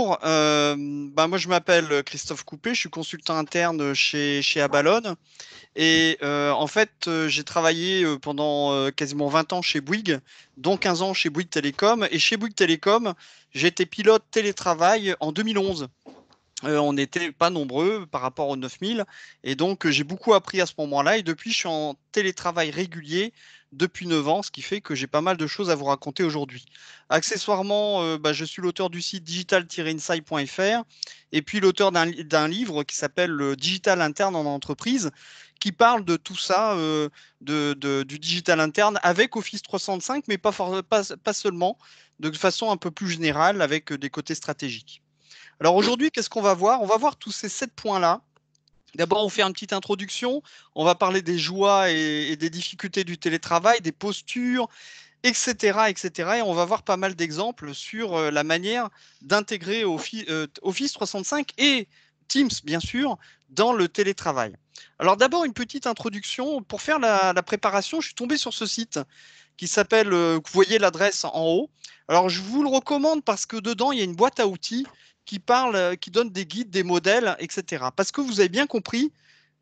Bonjour, euh, bah, moi je m'appelle Christophe Coupé, je suis consultant interne chez, chez Abalone. Et euh, en fait, euh, j'ai travaillé pendant quasiment 20 ans chez Bouygues, dont 15 ans chez Bouygues Télécom. Et chez Bouygues Télécom, j'étais pilote télétravail en 2011. Euh, on n'était pas nombreux par rapport aux 9000. Et donc, euh, j'ai beaucoup appris à ce moment-là. Et depuis, je suis en télétravail régulier depuis 9 ans, ce qui fait que j'ai pas mal de choses à vous raconter aujourd'hui. Accessoirement, euh, bah, je suis l'auteur du site digital-insight.fr et puis l'auteur d'un livre qui s'appelle Digital interne en entreprise, qui parle de tout ça, de, du digital interne avec Office 365, mais pas, pas seulement, de façon un peu plus générale avec des côtés stratégiques. Alors aujourd'hui, qu'est-ce qu'on va voir On va voir tous ces sept points-là. D'abord, on fait une petite introduction. On va parler des joies et, des difficultés du télétravail, des postures, etc., etc. Et on va voir pas mal d'exemples sur euh, la manière d'intégrer euh, Office, 365 et Teams, bien sûr, dans le télétravail. Alors d'abord, une petite introduction. Pour faire la, la, préparation, je suis tombé sur ce site qui s'appelle, euh, vous voyez l'adresse en haut. Alors je vous le recommande parce que dedans, il y a une boîte à outils qui parle, euh, qui donne des guides, des modèles, etc. Parce que vous avez bien compris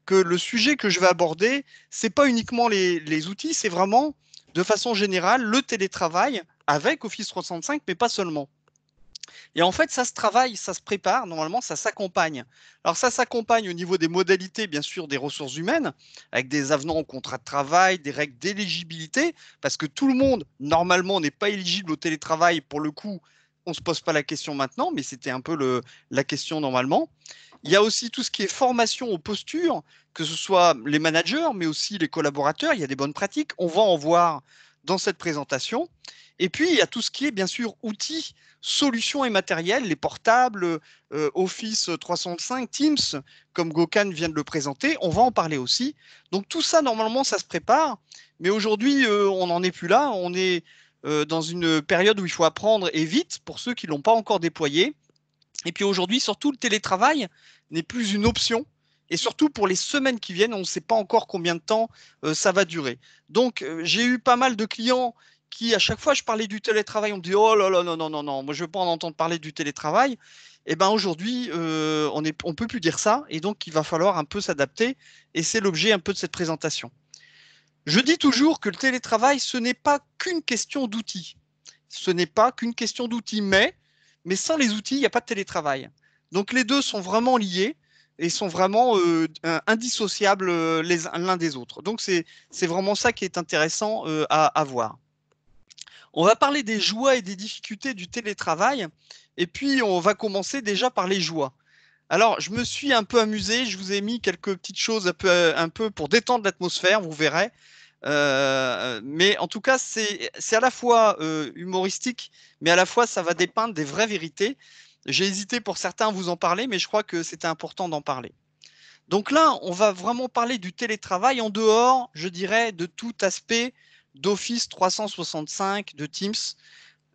que le sujet que je vais aborder, c'est pas uniquement les, les outils, c'est vraiment de façon générale le télétravail avec Office 365, mais pas seulement. Et en fait, ça se travaille, ça se prépare, normalement, ça s'accompagne. Alors, ça s'accompagne au niveau des modalités, bien sûr, des ressources humaines, avec des avenants au contrat de travail, des règles d'éligibilité, parce que tout le monde, normalement, n'est pas éligible au télétravail pour le coup, on ne se pose pas la question maintenant, mais c'était un peu la question normalement. Il y a aussi tout ce qui est formation aux postures, que ce soit les managers, mais aussi les collaborateurs. Il y a des bonnes pratiques. On va en voir dans cette présentation. Et puis, il y a tout ce qui est, bien sûr, outils, solutions et matériels, les portables, euh, Office 365, Teams, comme Gokan vient de le présenter. On va en parler aussi. Donc, tout ça, normalement, ça se prépare. Mais aujourd'hui, euh, on n'en est plus là. On est euh, dans une période où il faut apprendre et vite pour ceux qui ne l'ont pas encore déployé. Et puis aujourd'hui, surtout, le télétravail n'est plus une option. Et surtout pour les semaines qui viennent, on ne sait pas encore combien de temps euh, ça va durer. Donc euh, j'ai eu pas mal de clients qui, à chaque fois, je parlais du télétravail, on me dit oh là là, non, non, non, non, moi je veux pas en entendre parler du télétravail. Eh bien, aujourd'hui, on ne on peut plus dire ça, et donc il va falloir un peu s'adapter, et c'est l'objet un peu de cette présentation. Je dis toujours que le télétravail, ce n'est pas qu'une question d'outils. Ce n'est pas qu'une question d'outils, mais, mais sans les outils, il n'y a pas de télétravail. Donc les deux sont vraiment liés et sont vraiment euh, euh, indissociables euh, l'un des autres. Donc c'est vraiment ça qui est intéressant à, à, voir. On va parler des joies et des difficultés du télétravail, et puis on va commencer déjà par les joies. Alors je me suis un peu amusé, je vous ai mis quelques petites choses un peu, un peu pour détendre l'atmosphère, vous verrez. Euh, mais en tout cas, c'est à la fois euh, humoristique, mais à la fois ça va dépeindre des vraies vérités. J'ai hésité pour certains à vous en parler, mais je crois que c'était important d'en parler. Donc là, on va vraiment parler du télétravail en dehors, je dirais, de tout aspect d'Office 365 de Teams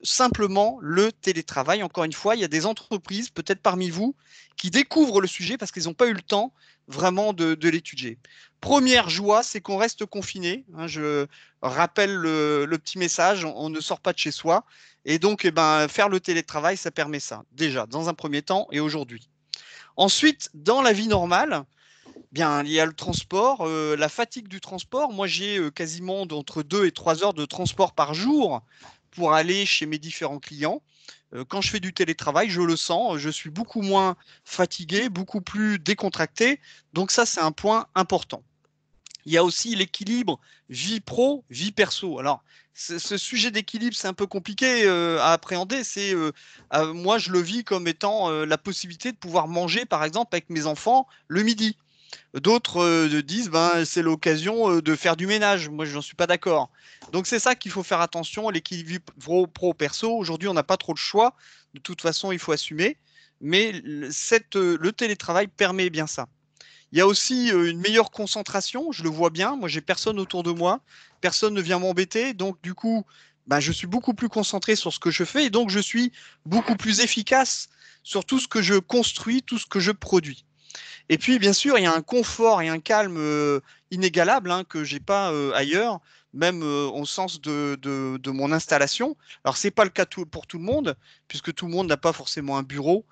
simplement le télétravail. Encore une fois, il y a des entreprises, peut-être parmi vous, qui découvrent le sujet parce qu'ils n'ont pas eu le temps vraiment de, l'étudier. Première joie, c'est qu'on reste confiné. Hein, je rappelle le, petit message, on, ne sort pas de chez soi. Et donc, eh ben, faire le télétravail, ça permet ça, déjà, dans un premier temps et aujourd'hui. Ensuite, dans la vie normale, eh Bien, il y a le transport, euh, la fatigue du transport. Moi, j'ai euh, quasiment entre deux et trois heures de transport par jour pour aller chez mes différents clients. Euh, quand je fais du télétravail, je le sens, je suis beaucoup moins fatigué, beaucoup plus décontracté. Donc ça, c'est un point important. Il y a aussi l'équilibre vie pro, vie perso. Alors, ce sujet d'équilibre, c'est un peu compliqué euh, à appréhender. C'est euh, moi, je le vis comme étant la possibilité de pouvoir manger, par exemple, avec mes enfants le midi. D'autres euh, disent ben c'est l'occasion euh, de faire du ménage. Moi, je n'en suis pas d'accord. Donc c'est ça qu'il faut faire attention. L'équilibre pro perso. Aujourd'hui, on n'a pas trop le choix. De toute façon, il faut assumer. Mais le euh, télétravail permet bien ça. Il y a aussi une meilleure concentration. Je le vois bien. Moi, j'ai personne autour de moi. Personne ne vient m'embêter. Donc du coup, ben, je suis beaucoup plus concentré sur ce que je fais et donc je suis beaucoup plus efficace sur tout ce que je construis, tout ce que je produis. Et puis, bien sûr, il y a un confort et un calme inégalables euh, inégalable je hein, que j'ai pas euh, ailleurs, même euh, au sens de, mon installation. Alors, n'est pas le cas pour tout le monde, puisque tout le monde n'a pas forcément un bureau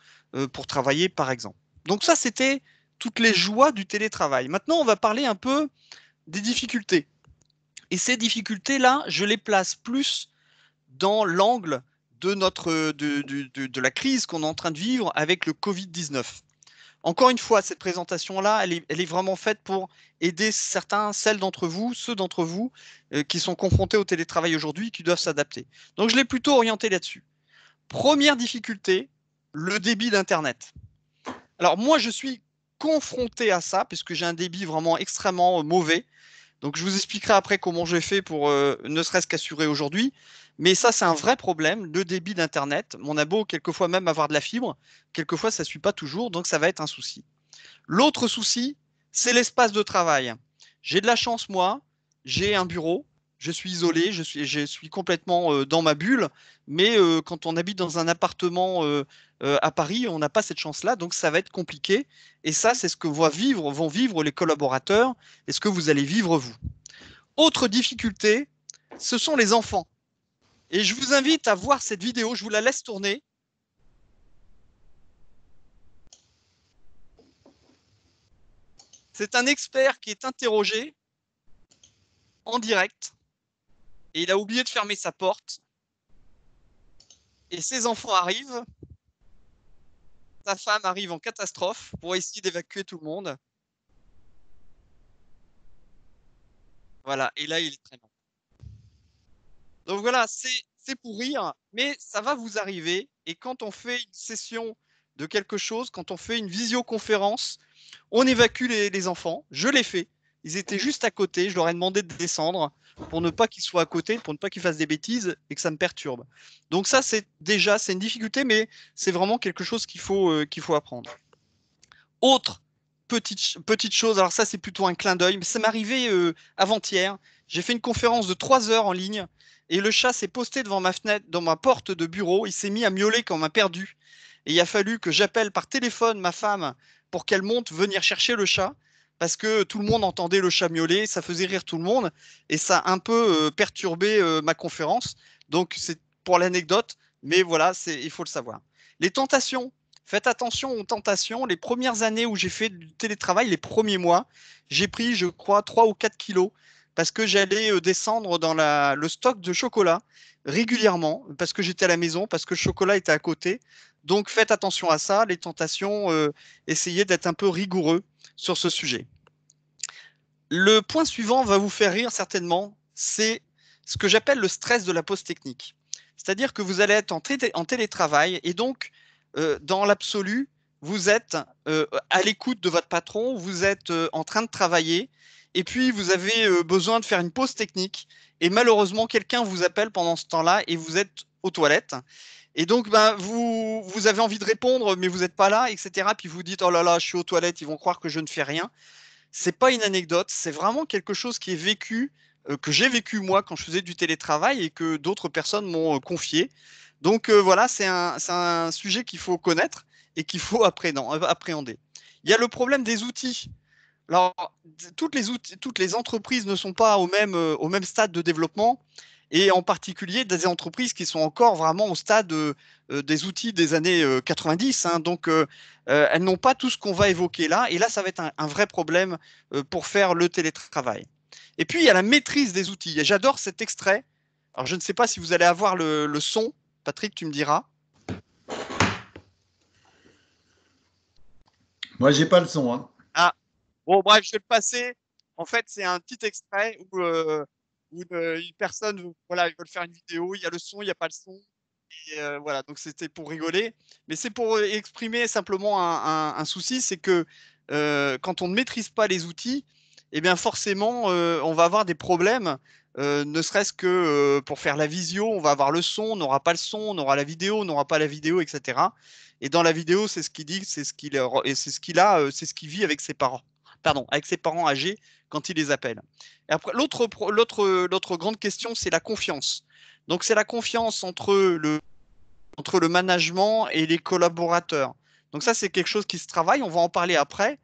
pour travailler, par exemple. Donc ça, c'était toutes les joies du télétravail. Maintenant, on va parler un peu des difficultés. Et ces difficultés-là, je les place plus dans l'angle de, notre, de, la crise qu'on est en train de vivre avec le Covid-19. Encore une fois, cette présentation-là, elle, est, vraiment faite pour aider certains, celles d'entre vous, ceux d'entre vous euh, qui sont confrontés au télétravail aujourd'hui, qui doivent s'adapter. Donc je l'ai plutôt orienté là-dessus. Première difficulté, le débit d'Internet. Alors moi, je suis confronté à ça, puisque j'ai un débit vraiment extrêmement euh, mauvais. Donc je vous expliquerai après comment j'ai fait pour euh, ne serait-ce qu'assurer aujourd'hui. Mais ça, c'est un vrai problème, le débit d'Internet. On a beau quelquefois même avoir de la fibre, quelquefois ça ne suit pas toujours, donc ça va être un souci. L'autre souci, c'est l'espace de travail. J'ai de la chance, moi, j'ai un bureau, je suis isolé, je suis, complètement euh, dans ma bulle, mais euh, quand on habite dans un appartement euh, à Paris, on n'a pas cette chance-là, donc ça va être compliqué. Et ça, c'est ce que vont vivre, vont vivre les collaborateurs et ce que vous allez vivre vous. Autre difficulté, ce sont les enfants. Et je vous invite à voir cette vidéo, je vous la laisse tourner. C'est un expert qui est interrogé en direct et il a oublié de fermer sa porte. Et ses enfants arrivent. Sa femme arrive en catastrophe pour essayer d'évacuer tout le monde. Voilà, et là il est très donc voilà, c'est pour rire, mais ça va vous arriver. Et quand on fait une session de quelque chose, quand on fait une visioconférence, on évacue les, enfants. Je l'ai fait. Ils étaient juste à côté. Je leur ai demandé de descendre pour ne pas qu'ils soient à côté, pour ne pas qu'ils fassent des bêtises et que ça me perturbe. Donc ça, c'est déjà, c'est une difficulté, mais c'est vraiment quelque chose qu'il faut, euh, faut apprendre. Autre petite, petite chose, alors ça, c'est plutôt un clin d'œil, mais ça m'est arrivé euh, avant-hier. J'ai fait une conférence de 3 heures en ligne et le chat s'est posté devant ma fenêtre, dans ma porte de bureau. Il s'est mis à miauler quand on m'a perdu. Et il a fallu que j'appelle par téléphone ma femme pour qu'elle monte venir chercher le chat parce que tout le monde entendait le chat miauler, ça faisait rire tout le monde et ça a un peu euh, perturbé euh, ma conférence. Donc c'est pour l'anecdote, mais voilà, il faut le savoir. Les tentations. Faites attention aux tentations. Les premières années où j'ai fait du télétravail, les premiers mois, j'ai pris, je crois, 3 ou 4 kilos parce que j'allais euh, descendre dans le stock de chocolat régulièrement, parce que j'étais à la maison, parce que le chocolat était à côté. Donc faites attention à ça, les tentations, euh, essayez d'être un peu rigoureux sur ce sujet. Le point suivant va vous faire rire certainement, c'est ce que j'appelle le stress de la pause technique. C'est-à-dire que vous allez être en, télétravail et donc, euh, dans l'absolu, vous êtes à l'écoute de votre patron, vous êtes en train de travailler et puis vous avez euh, besoin de faire une pause technique, et malheureusement quelqu'un vous appelle pendant ce temps-là et vous êtes aux toilettes. Et donc, ben, vous, avez envie de répondre, mais vous n'êtes pas là, etc. Puis vous dites, oh là là, je suis aux toilettes, ils vont croire que je ne fais rien. C'est pas une anecdote, c'est vraiment quelque chose qui est vécu, euh, que j'ai vécu moi quand je faisais du télétravail et que d'autres personnes m'ont euh, confié. Donc voilà, c'est un, sujet qu'il faut connaître et qu'il faut appréhender. Il y a le problème des outils. Alors, toutes les, toutes les entreprises ne sont pas au même, euh, au même stade de développement, et en particulier des entreprises qui sont encore vraiment au stade euh, euh, des outils des années 90. Hein. donc, elles n'ont pas tout ce qu'on va évoquer là, et là, ça va être un, vrai problème pour faire le télétravail. Et puis, il y a la maîtrise des outils. j'adore cet extrait. Alors, je ne sais pas si vous allez avoir le, son. Patrick, tu me diras. Moi, j'ai pas le son. Hein. Ah, bref, je vais le passer. En fait, c'est un petit extrait où, euh, euh, une, personne voilà, veut faire une vidéo. Il y a le son, il n'y a pas le son. Euh, voilà, donc c'était pour rigoler. Mais c'est pour exprimer simplement un, souci c'est que quand on ne maîtrise pas les outils, eh bien forcément, on va avoir des problèmes. ne serait-ce que pour faire la visio, on va avoir le son, on n'aura pas le son, on aura la vidéo, on n'aura pas la vidéo, etc. Et dans la vidéo, c'est ce qu'il dit, c'est ce qu'il et c'est ce qu'il a, c'est ce qu'il vit avec ses parents pardon, avec ses parents âgés quand il les appelle. L'autre grande question, c'est la confiance. Donc c'est la confiance entre le, entre le management et les collaborateurs. Donc ça, c'est quelque chose qui se travaille, on va en parler après.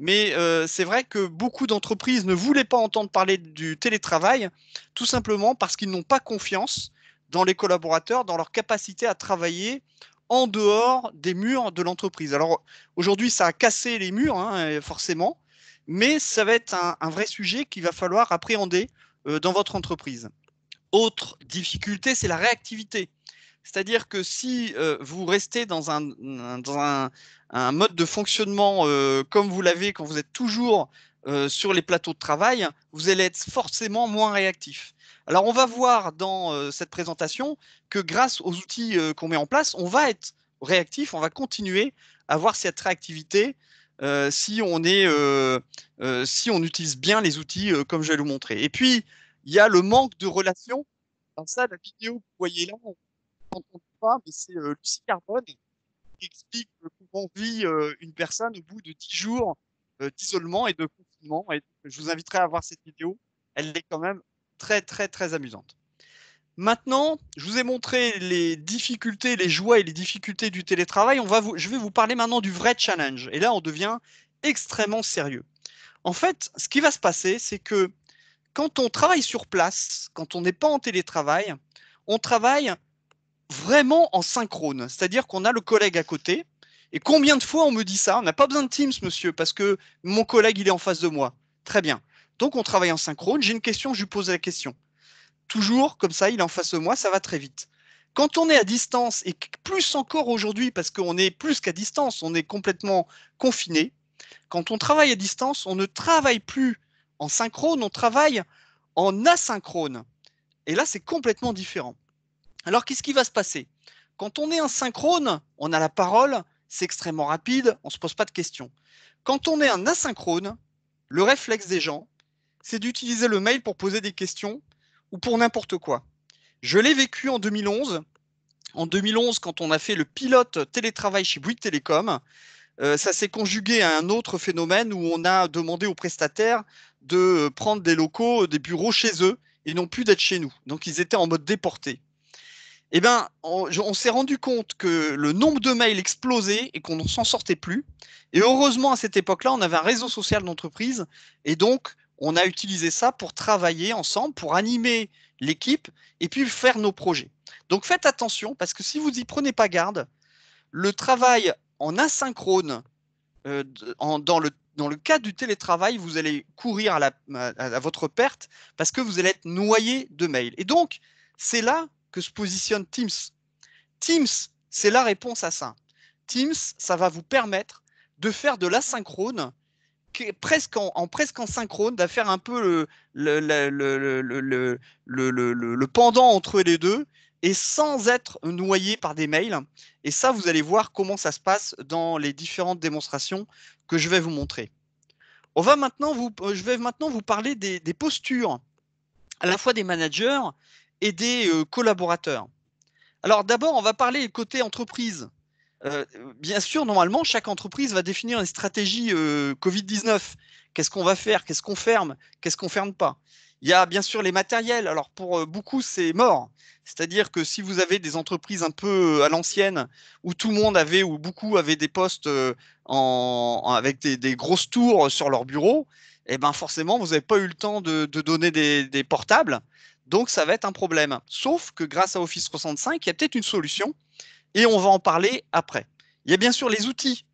Mais euh, c'est vrai que beaucoup d'entreprises ne voulaient pas entendre parler du télétravail, tout simplement parce qu'ils n'ont pas confiance dans les collaborateurs, dans leur capacité à travailler en dehors des murs de l'entreprise. Alors aujourd'hui, ça a cassé les murs, hein, forcément, mais ça va être un, vrai sujet qu'il va falloir appréhender euh, dans votre entreprise. Autre difficulté, c'est la réactivité. C'est-à-dire que si euh, vous restez dans un, mode de fonctionnement euh, comme vous l'avez quand vous êtes toujours sur les plateaux de travail, vous allez être forcément moins réactif. Alors on va voir dans cette présentation que grâce aux outils qu'on met en place, on va être réactif, on va continuer à avoir cette réactivité euh, si, on est, euh, euh, si on utilise bien les outils comme je vais vous montrer. Et puis, il y a le manque de relations. Dans ça, la vidéo que vous voyez là, on n'entend pas, mais c'est Lucie Carbone qui explique comment vit une personne au bout de 10 jours d'isolement et de confinement. Et je vous inviterai à voir cette vidéo. Elle est quand même très, très, très amusante. Maintenant, je vous ai montré les difficultés, les joies et les difficultés du télétravail. je vais vous parler maintenant du vrai challenge. Et là, on devient extrêmement sérieux. En fait, ce qui va se passer, c'est que quand on travaille sur place, quand on n'est pas en télétravail, on travaille vraiment en synchrone. C'est-à-dire qu'on a le collègue à côté. Et combien de fois on me dit ça On n'a pas besoin de Teams, monsieur, parce que mon collègue, il est en face de moi. Très bien. Donc, on travaille en synchrone. J'ai une question, je lui pose la question toujours comme ça, il est en face de moi, ça va très vite. Quand on est à distance, et plus encore aujourd'hui, parce qu'on est plus qu'à distance, on est complètement confiné, quand on travaille à distance, on ne travaille plus en synchrone, on travaille en asynchrone. Et là, c'est complètement différent. Alors, qu'est-ce qui va se passer Quand on est en synchrone, on a la parole, c'est extrêmement rapide, on ne se pose pas de questions. Quand on est en asynchrone, le réflexe des gens, c'est d'utiliser le mail pour poser des questions ou pour n'importe quoi. Je l'ai vécu en 2011. En 2011, quand on a fait le pilote télétravail chez Bouygues Télécom, euh, ça s'est conjugué à un autre phénomène où on a demandé aux prestataires de prendre des locaux, des bureaux chez eux et non plus d'être chez nous. Donc ils étaient en mode déporté. Eh bien, on, on s'est rendu compte que le nombre de mails explosait et qu'on ne s'en sortait plus. Et heureusement, à cette époque-là, on avait un réseau social d'entreprise. Et donc, on a utilisé ça pour travailler ensemble, pour animer l'équipe et puis faire nos projets. Donc faites attention parce que si vous n'y prenez pas garde, le travail en asynchrone euh, dans, le, dans le cas du télétravail, vous allez courir à votre perte parce que vous allez être noyé de mails. Et donc, c'est là que se positionne Teams. Teams, c'est la réponse à ça. Teams, ça va vous permettre de faire de l'asynchrone presque en, presque en synchrone, de faire un peu le, le, le, pendant entre les deux et sans être noyé par des mails. Et ça, vous allez voir comment ça se passe dans les différentes démonstrations que je vais vous montrer. On va maintenant vous, euh, je vais maintenant vous parler des, des postures, à la fois des managers et des euh, collaborateurs. Alors d'abord, on va parler du côté entreprise. Euh, bien sûr, normalement, chaque entreprise va définir une stratégie euh, Covid-19. Qu'est-ce qu'on va faire Qu'est-ce qu'on ferme Qu'est-ce qu'on ferme pas Il y a bien sûr les matériels. Alors pour euh, beaucoup, c'est mort. C'est-à-dire que si vous avez des entreprises un peu à l'ancienne, où tout le monde avait ou beaucoup avaient des postes avec des, grosses tours sur leur bureau, et eh ben forcément, vous n'avez pas eu le temps de, donner des, des portables. Donc ça va être un problème. Sauf que grâce à Office 365, il y a peut-être une solution et on va en parler après. Il y a bien sûr les outils.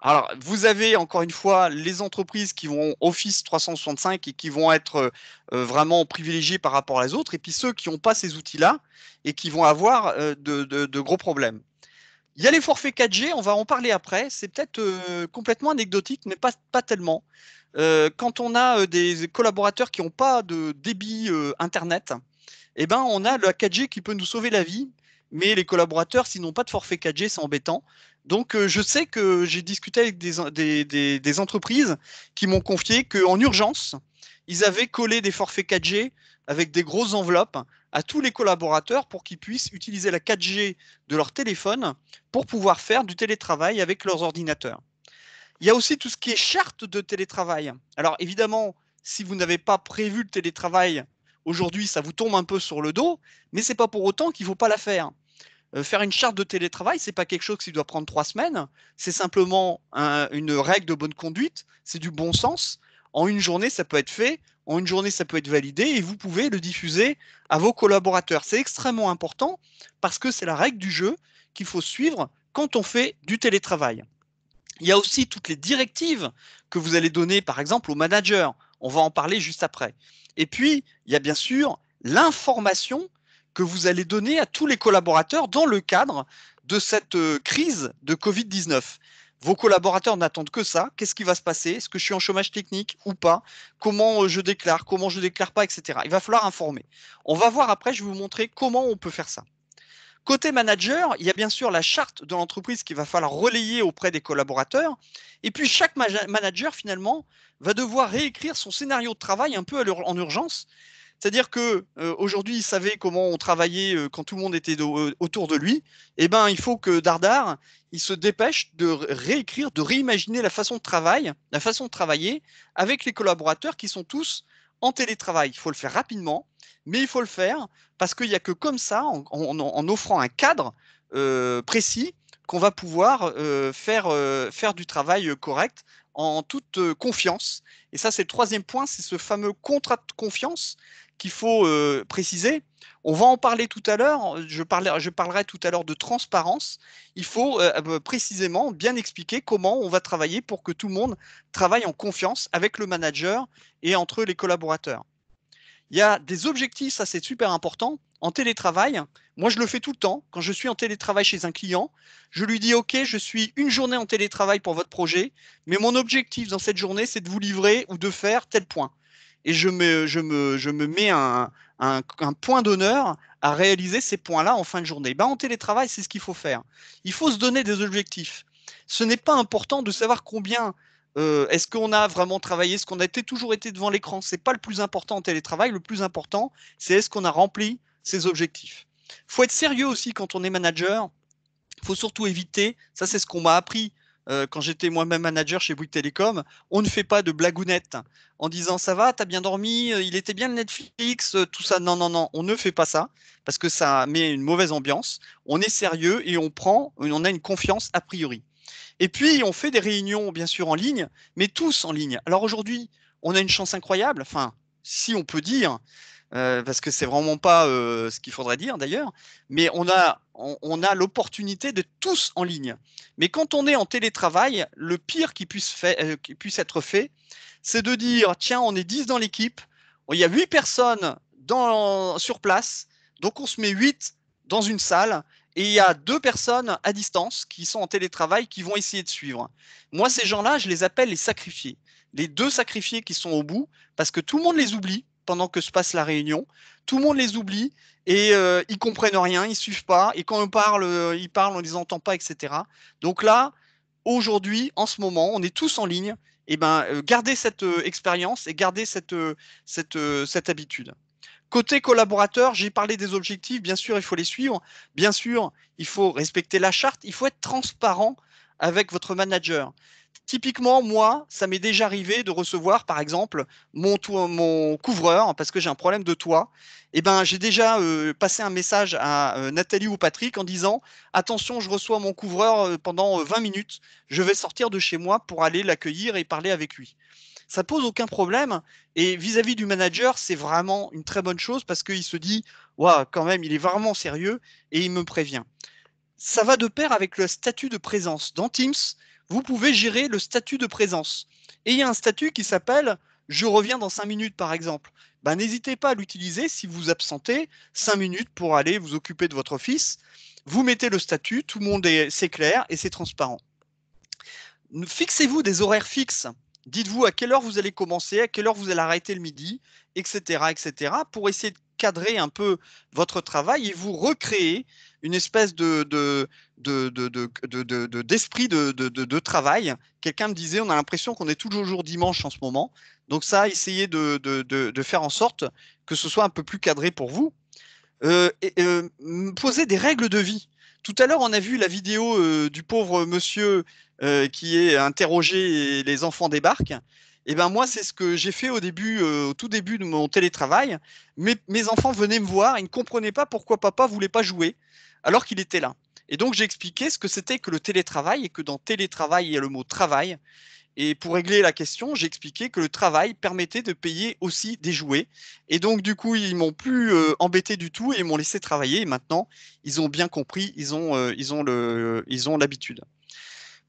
Alors, vous avez encore une fois les entreprises qui vont Office 365 et qui vont être euh, euh, vraiment privilégiées par rapport à autres, et puis ceux qui n'ont pas ces outils-là et qui vont avoir euh, de, gros problèmes. Il y a les forfaits 4G, on va en parler après. C'est peut-être complètement anecdotique, mais pas, tellement. quand on a des collaborateurs qui n'ont pas de débit Internet, eh ben, on a le 4G qui peut nous sauver la vie mais les collaborateurs, s'ils n'ont pas de forfait 4G, c'est embêtant. Donc, euh, je sais que j'ai discuté avec des, entreprises qui m'ont confié qu'en urgence, ils avaient collé des forfaits 4G avec des grosses enveloppes à tous les collaborateurs pour qu'ils puissent utiliser la 4G de leur téléphone pour pouvoir faire du télétravail avec leurs ordinateurs. Il y a aussi tout ce qui est charte de télétravail. Alors évidemment, si vous n'avez pas prévu le télétravail aujourd'hui, ça vous tombe un peu sur le dos, mais ce n'est pas pour autant qu'il ne faut pas la faire. Euh, faire une charte de télétravail, c'est pas quelque chose qui doit prendre trois semaines. C'est simplement une règle de bonne conduite. C'est du bon sens. En une journée, ça peut être fait. En une journée, ça peut être validé et vous pouvez le diffuser à vos collaborateurs. C'est extrêmement important parce que c'est la règle du jeu qu'il faut suivre quand on fait du télétravail. Il y a aussi toutes les directives que vous allez donner, par exemple, au manager. On va en parler juste après. Et puis, il y a bien sûr l'information que vous allez donner à tous les collaborateurs dans le cadre de cette euh, crise de Covid-19. Vos collaborateurs n'attendent que ça. Qu'est-ce qui va se passer Est-ce que je suis en chômage technique ou pas Comment euh, je déclare Comment je déclare pas Etc. Il va falloir informer. On va voir après, je vais vous montrer comment on peut faire ça. Côté manager, il y a bien sûr la charte de l'entreprise qu'il va falloir relayer auprès des collaborateurs. Et puis chaque manager, finalement, va devoir réécrire son scénario de travail un peu en urgence c'est-à-dire qu'aujourd'hui, euh, il savait comment on travaillait euh, quand tout le monde était euh, autour de lui. Eh ben, il faut que Dardar, il se dépêche de réécrire, de réimaginer la façon de travail, la façon de travailler avec les collaborateurs qui sont tous en télétravail. Il faut le faire rapidement, mais il faut le faire parce qu'il n'y a que comme ça, en, offrant un cadre précis, qu'on va pouvoir faire, faire du travail correct en toute confiance. Et ça, c'est le troisième point, c'est ce fameux contrat de confiance qu'il faut euh, préciser. On va en parler tout à l'heure. Je, parlerai, tout à l'heure de transparence. Il faut euh, euh, précisément bien expliquer comment on va travailler pour que tout le monde travaille en confiance avec le manager et entre les collaborateurs. Il y a des objectifs, ça c'est super important. En télétravail, moi je le fais tout le temps. Quand je suis en télétravail chez un client, je lui dis OK, je suis une journée en télétravail pour votre projet, mais mon objectif dans cette journée, c'est de vous livrer ou de faire tel point et je me, je je me mets un, point d'honneur à réaliser ces points-là en fin de journée. Eh ben, en télétravail, c'est ce qu'il faut faire. Il faut se donner des objectifs. Ce n'est pas important de savoir combien euh, est-ce qu'on a vraiment travaillé Est-ce qu'on a toujours été devant l'écran Ce n'est pas le plus important en télétravail. Le plus important, c'est est-ce qu'on a rempli ses objectifs. Faut être sérieux aussi quand on est manager. Il Faut surtout éviter, ça c'est ce qu'on m'a appris euh, quand j'étais moi-même manager chez Bouygues Télécom, on ne fait pas de blagounettes en disant ça va, t'as bien dormi, euh, il était bien le Netflix, euh, tout ça. Non, non, non, on ne fait pas ça parce que ça met une mauvaise ambiance. On est sérieux et on prend, on a une confiance a priori. Et puis, on fait des réunions, bien sûr, en ligne, mais tous en ligne. Alors aujourd'hui, on a une chance incroyable, enfin, si on peut dire, euh, parce que c'est vraiment pas euh, ce qu'il faudrait dire d'ailleurs, mais on a, on, a l'opportunité de tous en ligne. Mais quand on est en télétravail, le pire qui puisse, euh, puisse être fait, c'est de dire tiens, on est 10 dans l'équipe, il y a 8 personnes sur place, donc on se met huit dans une salle. Et il y a deux personnes à distance qui sont en télétravail qui vont essayer de suivre. Moi, ces gens-là, je les appelle les sacrifiés. Les deux sacrifiés qui sont au bout, parce que tout le monde les oublie, pendant que se passe la réunion. Tout le monde les oublie et ils euh, ils comprennent rien, ils suivent pas. Et quand on parle, euh, ils parlent, on les entend pas, etc. Donc là, aujourd'hui, en ce moment, on est tous en ligne. Et eh ben, euh, gardez cette expérience et gardez cette, cette, cette habitude. Côté collaborateur, j'ai parlé des objectifs. Bien sûr, il faut les suivre. Bien sûr, il faut respecter la charte. Il faut être transparent avec votre manager typiquement, moi, ça m'est déjà arrivé de recevoir, par exemple, mon, couvreur parce que j'ai un problème de toit. Et eh ben, j'ai déjà euh, passé un message à euh, Nathalie ou Patrick en disant attention, je reçois mon couvreur euh, pendant 20 minutes. Je vais sortir de chez moi pour aller l'accueillir et parler avec lui. Ça pose aucun problème. Et vis-à-vis du manager, c'est vraiment une très bonne chose parce qu'il se dit waouh, quand même, il est vraiment sérieux et il me prévient. Ça va de pair avec le statut de présence dans Teams vous pouvez gérer le statut de présence. Et il y a un statut qui s'appelle je reviens dans 5 minutes par exemple. Ben, N'hésitez pas à l'utiliser si vous absentez 5 minutes pour aller vous occuper de votre office. Vous mettez le statut, tout le monde est, clair et c'est transparent. Fixez-vous des horaires fixes. Dites-vous à quelle heure vous allez commencer, à quelle heure vous allez arrêter le midi, etc., etc., pour essayer de cadrer un peu votre travail et vous recréer une espèce de, d'esprit de, travail. Quelqu'un me disait, on a l'impression qu'on est toujours jour dimanche en ce moment. Donc ça, essayez de, faire en sorte que ce soit un peu plus cadré pour vous. Euh, et, euh, poser des règles de vie. Tout à l'heure, on a vu la vidéo euh, du pauvre monsieur qui est interrogé les enfants débarquent. et eh ben moi, c'est ce que j'ai fait au début, tout début de mon télétravail. Mes, enfants venaient me voir, ils ne comprenaient pas pourquoi papa voulait pas jouer alors qu'il était là. Et donc, j'ai expliqué ce que c'était que le télétravail et que dans télétravail, il y a le mot travail. Et pour régler la question, j'ai expliqué que le travail permettait de payer aussi des jouets. Et donc, du coup, ils m'ont plus euh, embêté du tout et m'ont laissé travailler. Et maintenant, ils ont bien compris, ils ont, euh, ils ont, le, ils ont l'habitude.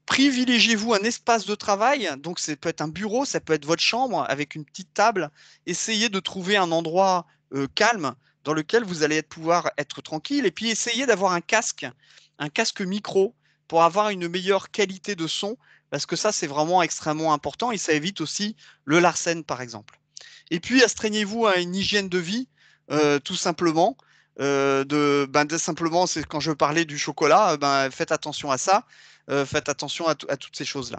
Privilégiez-vous un espace de travail. Donc, ça peut être un bureau, ça peut être votre chambre avec une petite table. Essayez de trouver un endroit euh, calme dans lequel vous allez pouvoir être tranquille et puis essayez d'avoir un casque, un casque micro pour avoir une meilleure qualité de son parce que ça c'est vraiment extrêmement important et ça évite aussi le Larsen par exemple. Et puis astreignez-vous à une hygiène de vie euh, tout simplement. Euh, de, ben, simplement, c'est quand je parlais du chocolat, ben, faites attention à ça, euh, faites attention à toutes ces choses-là.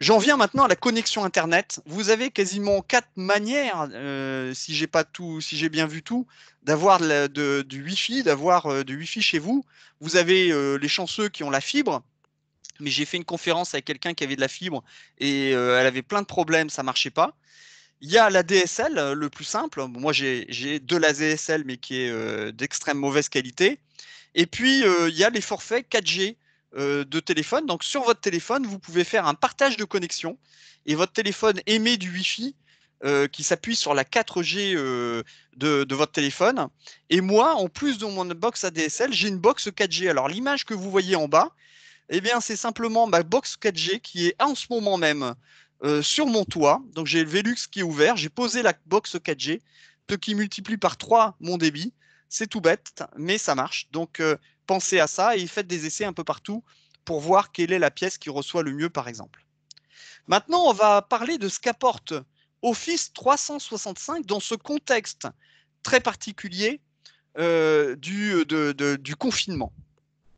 J'en viens maintenant à la connexion Internet. Vous avez quasiment quatre manières, euh, si j'ai pas tout, si j'ai bien vu tout, d'avoir du Wi-Fi, d'avoir euh, du Wi-Fi chez vous. Vous avez euh, les chanceux qui ont la fibre. Mais j'ai fait une conférence avec quelqu'un qui avait de la fibre et elle avait plein de problèmes, ça marchait pas. Il y a la DSL, le plus simple. Moi, j'ai de la DSL, mais qui est d'extrême mauvaise qualité. Et puis, il y a les forfaits 4G. Euh, de téléphone. Donc sur votre téléphone, vous pouvez faire un partage de connexion et votre téléphone émet du Wi-Fi euh, qui s'appuie sur la 4G euh, de, votre téléphone. Et moi, en plus de mon box ADSL, j'ai une box 4G. Alors l'image que vous voyez en bas, eh bien c'est simplement ma box 4G qui est en ce moment même sur mon toit. Donc j'ai le Velux qui est ouvert, j'ai posé la box 4G, ce qui multiplie par 3 mon débit. C'est tout bête, mais ça marche. Donc pensez à ça et faites des essais un peu partout pour voir quelle est la pièce qui reçoit le mieux, par exemple. Maintenant, on va parler de ce qu'apporte Office 365 dans ce contexte très particulier euh, du, confinement.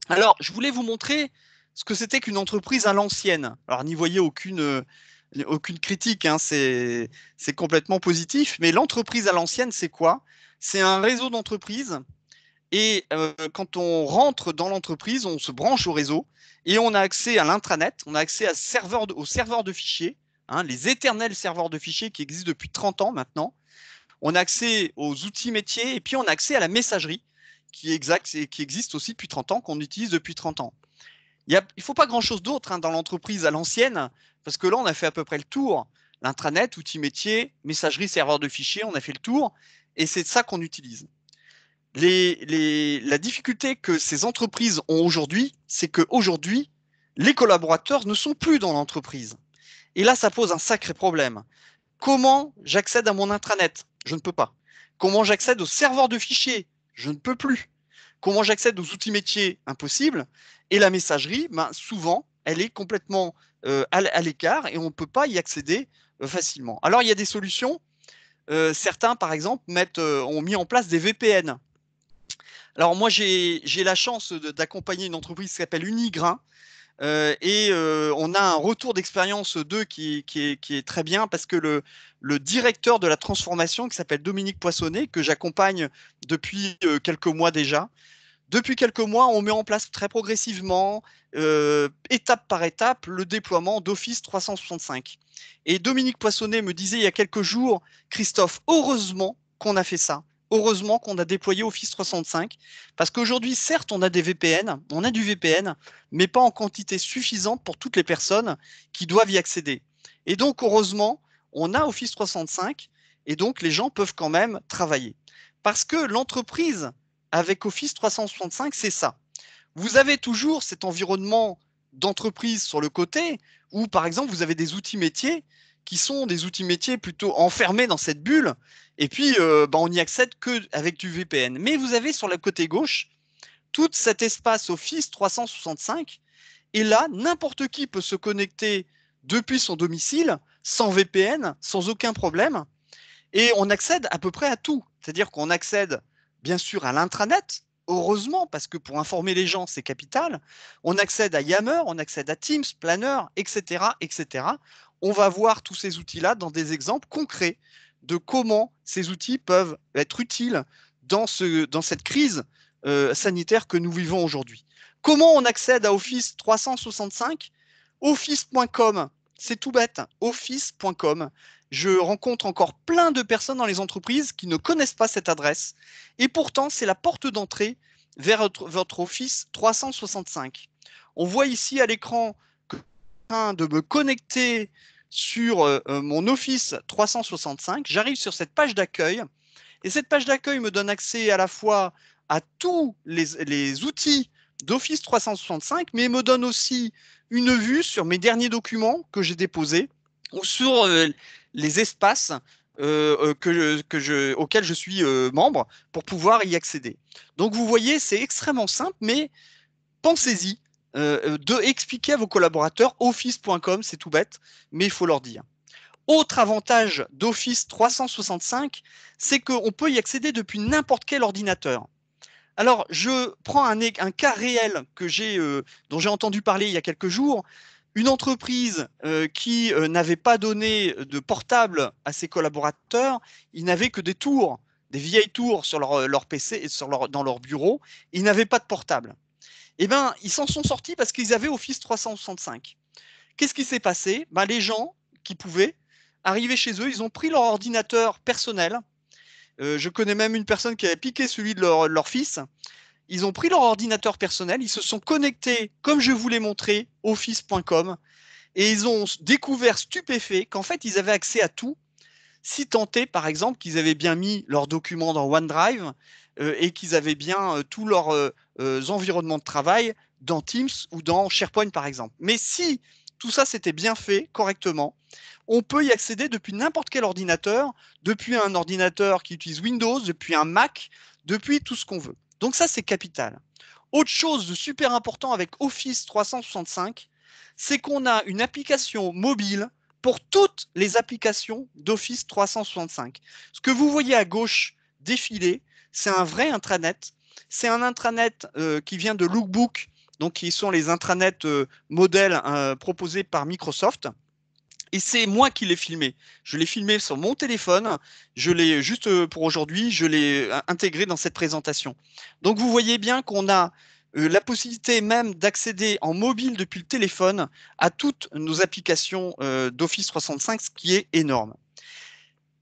Alors, je voulais vous montrer ce que c'était qu'une entreprise à l'ancienne. Alors, n'y voyez aucune, euh, aucune critique, hein, c'est complètement positif, mais l'entreprise à l'ancienne, c'est quoi C'est un réseau d'entreprises et euh, quand on rentre dans l'entreprise, on se branche au réseau et on a accès à l'intranet, on a accès aux serveurs de fichiers, hein, les éternels serveurs de fichiers qui existent depuis 30 ans maintenant. On a accès aux outils métiers et puis on a accès à la messagerie qui, existe aussi depuis 30 ans, qu'on utilise depuis 30 ans. Il ne faut pas grand-chose d'autre hein, dans l'entreprise à l'ancienne, parce que là, on a fait à peu près le tour. L'intranet, outils métiers, messagerie, serveur de fichiers, on a fait le tour, et c'est ça qu'on utilise la difficulté que ces entreprises ont aujourd'hui, c'est qu'aujourd'hui, les collaborateurs ne sont plus dans l'entreprise. Et là, ça pose un sacré problème. Comment j'accède à mon intranet Je ne peux pas. Comment j'accède aux serveurs de fichiers Je ne peux plus. Comment j'accède aux outils métiers Impossible. Et la messagerie, ben, souvent, elle est complètement euh, à l'écart et on ne peut pas y accéder euh, facilement. Alors, il y a des solutions. Euh, certains, par exemple, ont mis en place des VPN alors moi, j'ai la chance d'accompagner une entreprise qui s'appelle Unigrain. Euh, et euh, on a un retour d'expérience d'eux qui, est très bien parce que le, directeur de la transformation qui s'appelle Dominique Poissonnet, que j'accompagne depuis euh, quelques mois déjà, depuis quelques mois, on met en place très progressivement, étape par étape, le déploiement d'Office 365. Et Dominique Poissonnet me disait il y a quelques jours, Christophe, heureusement qu'on a fait ça heureusement qu'on a déployé Office 365, parce qu'aujourd'hui, certes, on a des VPN, on a du VPN, mais pas en quantité suffisante pour toutes les personnes qui doivent y accéder. Et donc, heureusement, on a Office 365, et donc les gens peuvent quand même travailler. Parce que l'entreprise avec Office 365, c'est ça. Vous avez toujours cet environnement d'entreprise sur le côté, où par exemple, vous avez des outils métiers qui sont des outils métiers plutôt enfermés dans cette bulle. Et puis, euh, bah, on n'y accède qu'avec du VPN. Mais vous avez sur le côté gauche tout cet espace Office 365. Et là, n'importe qui peut se connecter depuis son domicile, sans VPN, sans aucun problème. Et on accède à peu près à tout. C'est-à-dire qu'on accède, bien sûr, à l'intranet, heureusement, parce que pour informer les gens, c'est capital. On accède à Yammer, on accède à Teams, Planner, etc., etc on va voir tous ces outils-là dans des exemples concrets de comment ces outils peuvent être utiles dans, ce, dans cette crise euh, sanitaire que nous vivons aujourd'hui. Comment on accède à Office 365 Office.com, c'est tout bête, office.com. Je rencontre encore plein de personnes dans les entreprises qui ne connaissent pas cette adresse, et pourtant c'est la porte d'entrée vers votre Office 365. On voit ici à l'écran de me connecter sur euh, euh, mon Office 365, j'arrive sur cette page d'accueil, et cette page d'accueil me donne accès à la fois à tous les, outils d'Office 365, mais me donne aussi une vue sur mes derniers documents que j'ai déposés ou sur euh, les espaces auxquels je suis membre pour pouvoir y accéder. Donc vous voyez, c'est extrêmement simple, mais pensez-y. Euh, euh, de expliquer à vos collaborateurs office.com, c'est tout bête, mais il faut leur dire. Autre avantage d'Office 365, c'est qu'on peut y accéder depuis n'importe quel ordinateur. Alors, je prends un, cas réel que j'ai, euh, dont j'ai entendu parler il y a quelques jours. Une entreprise qui n'avait pas donné de portable à ses collaborateurs, ils n'avaient que des tours, des vieilles tours sur leur, PC et sur leur, dans leur bureau. Ils n'avaient pas de portable eh ben, ils s'en sont sortis parce qu'ils avaient Office 365. Qu'est-ce qui s'est passé ben, Les gens qui pouvaient arriver chez eux, ils ont pris leur ordinateur personnel. Euh, je connais même une personne qui avait piqué celui de leur, fils. Ils ont pris leur ordinateur personnel, ils se sont connectés, comme je vous l'ai montré, office.com, et ils ont découvert stupéfait qu'en fait, ils avaient accès à tout, si tenté, par exemple, qu'ils avaient bien mis leurs documents dans OneDrive, euh, et qu'ils avaient bien euh, tous leurs euh, environnements de travail dans Teams ou dans SharePoint, par exemple. Mais si tout ça s'était bien fait correctement, on peut y accéder depuis n'importe quel ordinateur, depuis un ordinateur qui utilise Windows, depuis un Mac, depuis tout ce qu'on veut. Donc ça, c'est capital. Autre chose de super important avec Office 365, c'est qu'on a une application mobile pour toutes les applications d'Office 365. Ce que vous voyez à gauche défilé, c'est un vrai intranet. C'est un intranet euh, qui vient de Lookbook, donc qui sont les intranets euh, modèles euh, proposés par Microsoft. Et c'est moi qui l'ai filmé. Je l'ai filmé sur mon téléphone. Je l'ai juste pour aujourd'hui, je l'ai intégré dans cette présentation. Donc vous voyez bien qu'on a la possibilité même d'accéder en mobile depuis le téléphone à toutes nos applications d'Office 365, ce qui est énorme.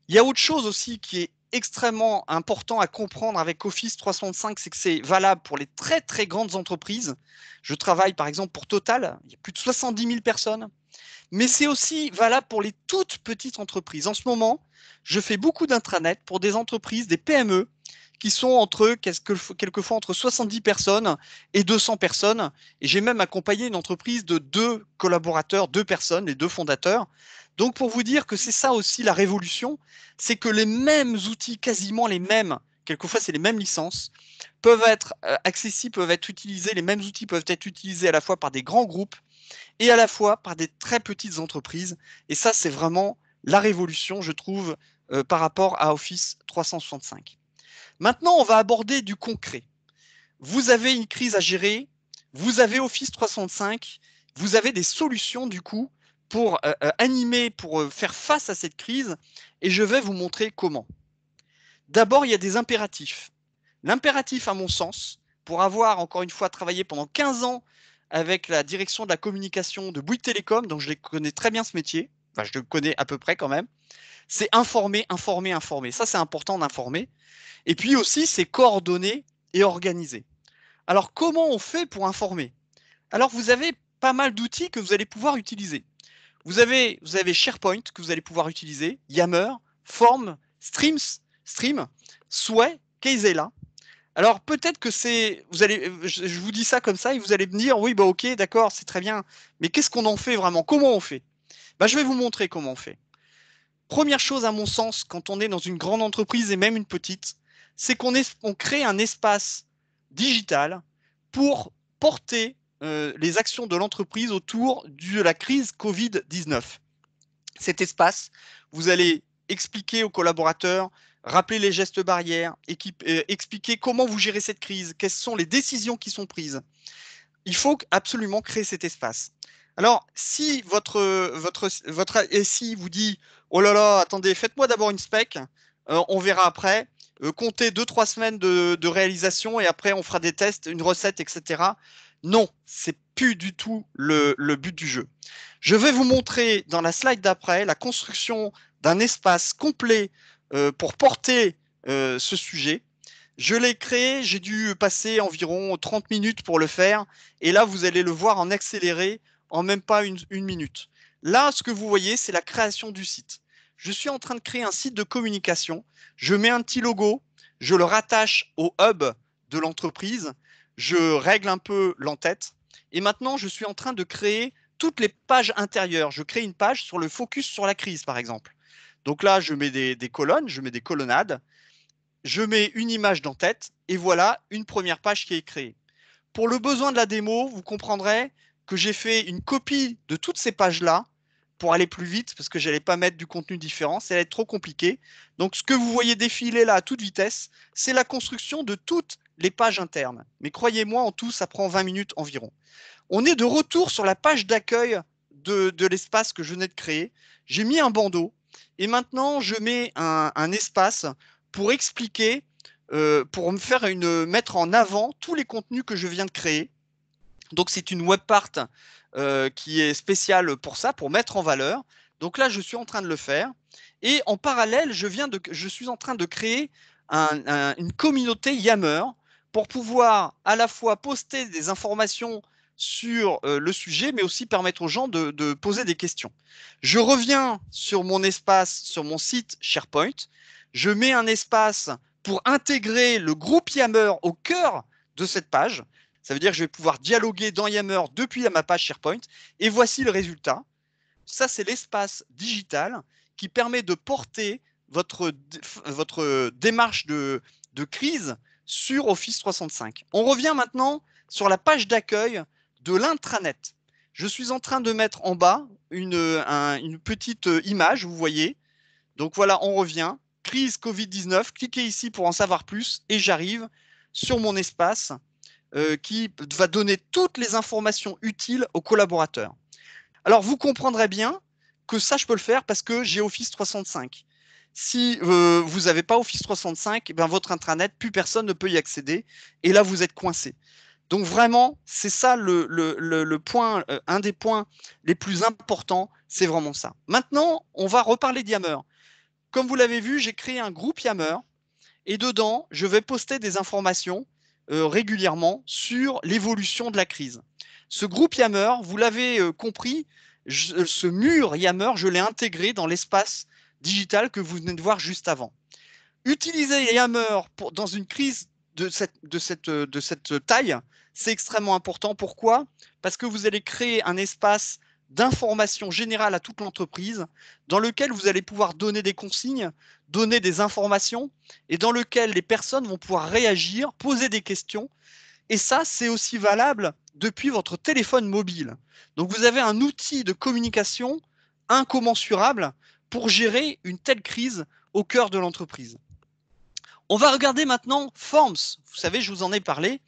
Il y a autre chose aussi qui est extrêmement important à comprendre avec Office 365, c'est que c'est valable pour les très très grandes entreprises. Je travaille par exemple pour Total, il y a plus de 70 000 personnes, mais c'est aussi valable pour les toutes petites entreprises. En ce moment, je fais beaucoup d'intranet pour des entreprises, des PME, qui sont entre quelquefois entre 70 personnes et 200 personnes. Et j'ai même accompagné une entreprise de deux collaborateurs, deux personnes, les deux fondateurs, donc pour vous dire que c'est ça aussi la révolution, c'est que les mêmes outils, quasiment les mêmes, quelquefois c'est les mêmes licences, peuvent être euh, accessibles, peuvent être utilisés, les mêmes outils peuvent être utilisés à la fois par des grands groupes et à la fois par des très petites entreprises. Et ça, c'est vraiment la révolution, je trouve, euh, par rapport à Office 365. Maintenant, on va aborder du concret. Vous avez une crise à gérer, vous avez Office 365, vous avez des solutions, du coup, pour euh, euh, animer, pour euh, faire face à cette crise, et je vais vous montrer comment. D'abord, il y a des impératifs. L'impératif, à mon sens, pour avoir encore une fois travaillé pendant 15 ans avec la direction de la communication de Bouygues Télécom, donc je connais très bien ce métier, enfin je le connais à peu près quand même, c'est informer, informer, informer. Ça, c'est important d'informer. Et puis aussi, c'est coordonner et organiser. Alors, comment on fait pour informer Alors, vous avez pas mal d'outils que vous allez pouvoir utiliser. Vous avez, SharePoint que vous allez pouvoir utiliser, Yammer, Form, Streams, Stream, Sway, Keizela. Alors peut-être que c'est, vous allez, je, vous dis ça comme ça et vous allez me dire, oui, bah ok, d'accord, c'est très bien, mais qu'est-ce qu'on en fait vraiment Comment on fait bah, je vais vous montrer comment on fait. Première chose, à mon sens, quand on est dans une grande entreprise et même une petite, c'est qu'on crée un espace digital pour porter euh, les actions de l'entreprise autour de la crise Covid-19. Cet espace, vous allez expliquer aux collaborateurs, rappeler les gestes barrières, euh, expliquer comment vous gérez cette crise, quelles sont les décisions qui sont prises. Il faut absolument créer cet espace. Alors, si votre, votre, votre SI vous dit Oh là là, attendez, faites-moi d'abord une spec, euh, on verra après. comptez 2-3 semaines de, réalisation et après on fera des tests, une recette, etc. Non, c'est plus du tout le, but du jeu. Je vais vous montrer dans la slide d'après la construction d'un espace complet euh, pour porter euh, ce sujet. Je l'ai créé, j'ai dû passer environ 30 minutes pour le faire, et là vous allez le voir en accéléré en même pas une minute. Là, ce que vous voyez, c'est la création du site. Je suis en train de créer un site de communication, je mets un petit logo, je le rattache au hub de l'entreprise, je règle un peu l'entête. Et maintenant, je suis en train de créer toutes les pages intérieures. Je crée une page sur le focus sur la crise, par exemple. Donc là, je mets des, colonnes, je mets des colonnades, je mets une image d'entête, et voilà une première page qui est créée. Pour le besoin de la démo, vous comprendrez que j'ai fait une copie de toutes ces pages-là pour aller plus vite, parce que je n'allais pas mettre du contenu différent, ça allait être trop compliqué. Donc ce que vous voyez défiler là à toute vitesse, c'est la construction de toutes les pages internes. Mais croyez-moi, en tout, ça prend 20 minutes environ. On est de retour sur la page d'accueil de, l'espace que je venais de créer. J'ai mis un bandeau et maintenant je mets un, espace pour expliquer, euh, pour me faire une, mettre en avant tous les contenus que je viens de créer. Donc c'est une webpart euh, qui est spéciale pour ça, pour mettre en valeur. Donc là, je suis en train de le faire. Et en parallèle, je, viens de, je suis en train de créer une communauté Yammer pour pouvoir à la fois poster des informations sur euh, le sujet, mais aussi permettre aux gens de, poser des questions. Je reviens sur mon espace, sur mon site SharePoint. Je mets un espace pour intégrer le groupe Yammer au cœur de cette page. Ça veut dire que je vais pouvoir dialoguer dans Yammer depuis ma page SharePoint. Et voici le résultat. Ça, c'est l'espace digital qui permet de porter votre, votre démarche de, de crise sur Office 365. On revient maintenant sur la page d'accueil de l'intranet. Je suis en train de mettre en bas une, petite euh, image, vous voyez. Donc voilà, on revient. Crise Covid-19, cliquez ici pour en savoir plus et j'arrive sur mon espace euh, qui va donner toutes les informations utiles aux collaborateurs. Alors vous comprendrez bien que ça, je peux le faire parce que j'ai Office 365 si euh, vous n'avez pas Office 365, eh ben, votre intranet, plus personne ne peut y accéder. Et là, vous êtes coincé. Donc vraiment, c'est ça le, point, euh, un des points les plus importants, c'est vraiment ça. Maintenant, on va reparler d'Yammer. Comme vous l'avez vu, j'ai créé un groupe Yammer et dedans, je vais poster des informations euh, régulièrement sur l'évolution de la crise. Ce groupe Yammer, vous l'avez compris, ce mur Yammer, je l'ai intégré dans l'espace Digital que vous venez de voir juste avant. Utiliser Yammer pour, dans une crise de cette, de cette, de cette taille, c'est extrêmement important. Pourquoi Parce que vous allez créer un espace d'information générale à toute l'entreprise dans lequel vous allez pouvoir donner des consignes, donner des informations et dans lequel les personnes vont pouvoir réagir, poser des questions. Et ça, c'est aussi valable depuis votre téléphone mobile. Donc vous avez un outil de communication incommensurable pour gérer une telle crise au cœur de l'entreprise. On va regarder maintenant Forms. Vous savez, je vous en ai parlé.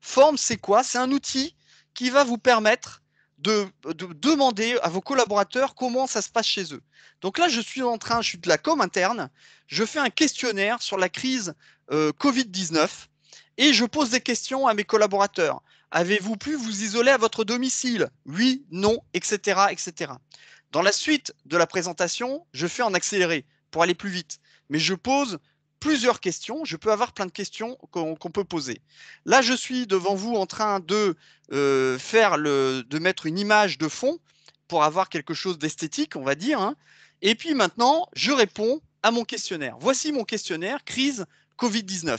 Forms, c'est quoi C'est un outil qui va vous permettre de, demander à vos collaborateurs comment ça se passe chez eux. Donc là, je suis en train, je suis de la com interne, je fais un questionnaire sur la crise euh, Covid-19 et je pose des questions à mes collaborateurs. Avez-vous pu vous isoler à votre domicile Oui, non, etc., etc. Dans la suite de la présentation, je fais en accéléré pour aller plus vite, mais je pose plusieurs questions. Je peux avoir plein de questions qu'on peut poser. Là, je suis devant vous en train de euh, faire le, de mettre une image de fond pour avoir quelque chose d'esthétique, on va dire. Hein. Et puis maintenant, je réponds à mon questionnaire. Voici mon questionnaire crise Covid-19.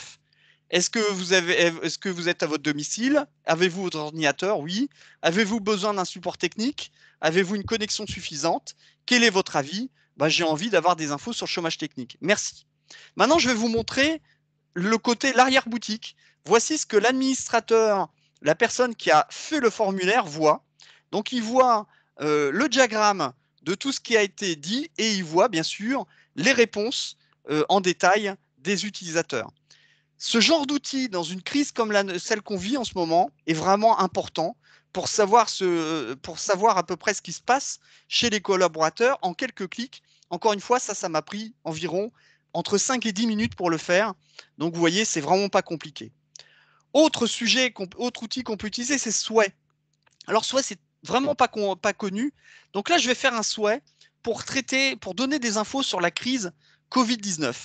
Est-ce que, vous êtes à votre domicile Avez-vous votre ordinateur Oui. Avez-vous besoin d'un support technique Avez-vous une connexion suffisante Quel est votre avis bah, J'ai envie d'avoir des infos sur le chômage technique. Merci. Maintenant, je vais vous montrer le côté l'arrière-boutique. Voici ce que l'administrateur, la personne qui a fait le formulaire, voit. Donc, il voit euh, le diagramme de tout ce qui a été dit et il voit, bien sûr, les réponses euh, en détail des utilisateurs. Ce genre d'outil dans une crise comme celle qu'on vit en ce moment est vraiment important pour savoir, ce, pour savoir à peu près ce qui se passe chez les collaborateurs en quelques clics. Encore une fois, ça, ça m'a pris environ entre 5 et 10 minutes pour le faire. Donc vous voyez, c'est vraiment pas compliqué. Autre sujet, autre outil qu'on peut utiliser, c'est souhait. Alors souhait, c'est vraiment pas, pas connu. Donc là, je vais faire un souhait pour traiter, pour donner des infos sur la crise Covid-19.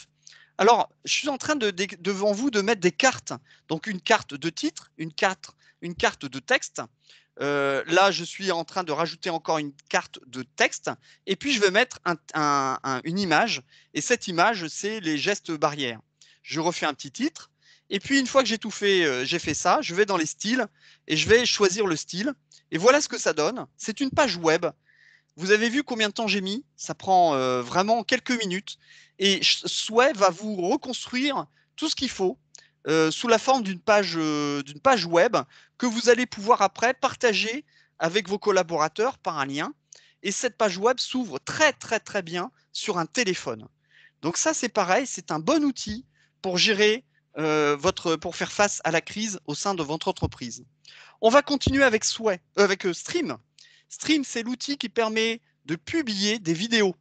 Alors, je suis en train devant vous de mettre des cartes. Donc, une carte de titre, une carte, une carte de texte. Euh, là, je suis en train de rajouter encore une carte de texte. Et puis, je vais mettre une image. Et cette image, c'est les gestes barrières. Je refais un petit titre. Et puis, une fois que j'ai tout fait, euh, j'ai fait ça, je vais dans les styles et je vais choisir le style. Et voilà ce que ça donne. C'est une page web. Vous avez vu combien de temps j'ai mis Ça prend euh, vraiment quelques minutes. Et Sway va vous reconstruire tout ce qu'il faut euh, sous la forme d'une page, euh, d'une page web que vous allez pouvoir après partager avec vos collaborateurs par un lien. Et cette page web s'ouvre très très très bien sur un téléphone. Donc ça c'est pareil, c'est un bon outil pour gérer votre, pour faire face à la crise au sein de votre entreprise. On va continuer avec, Sway, avec Stream. Stream, c'est l'outil qui permet de publier des vidéos.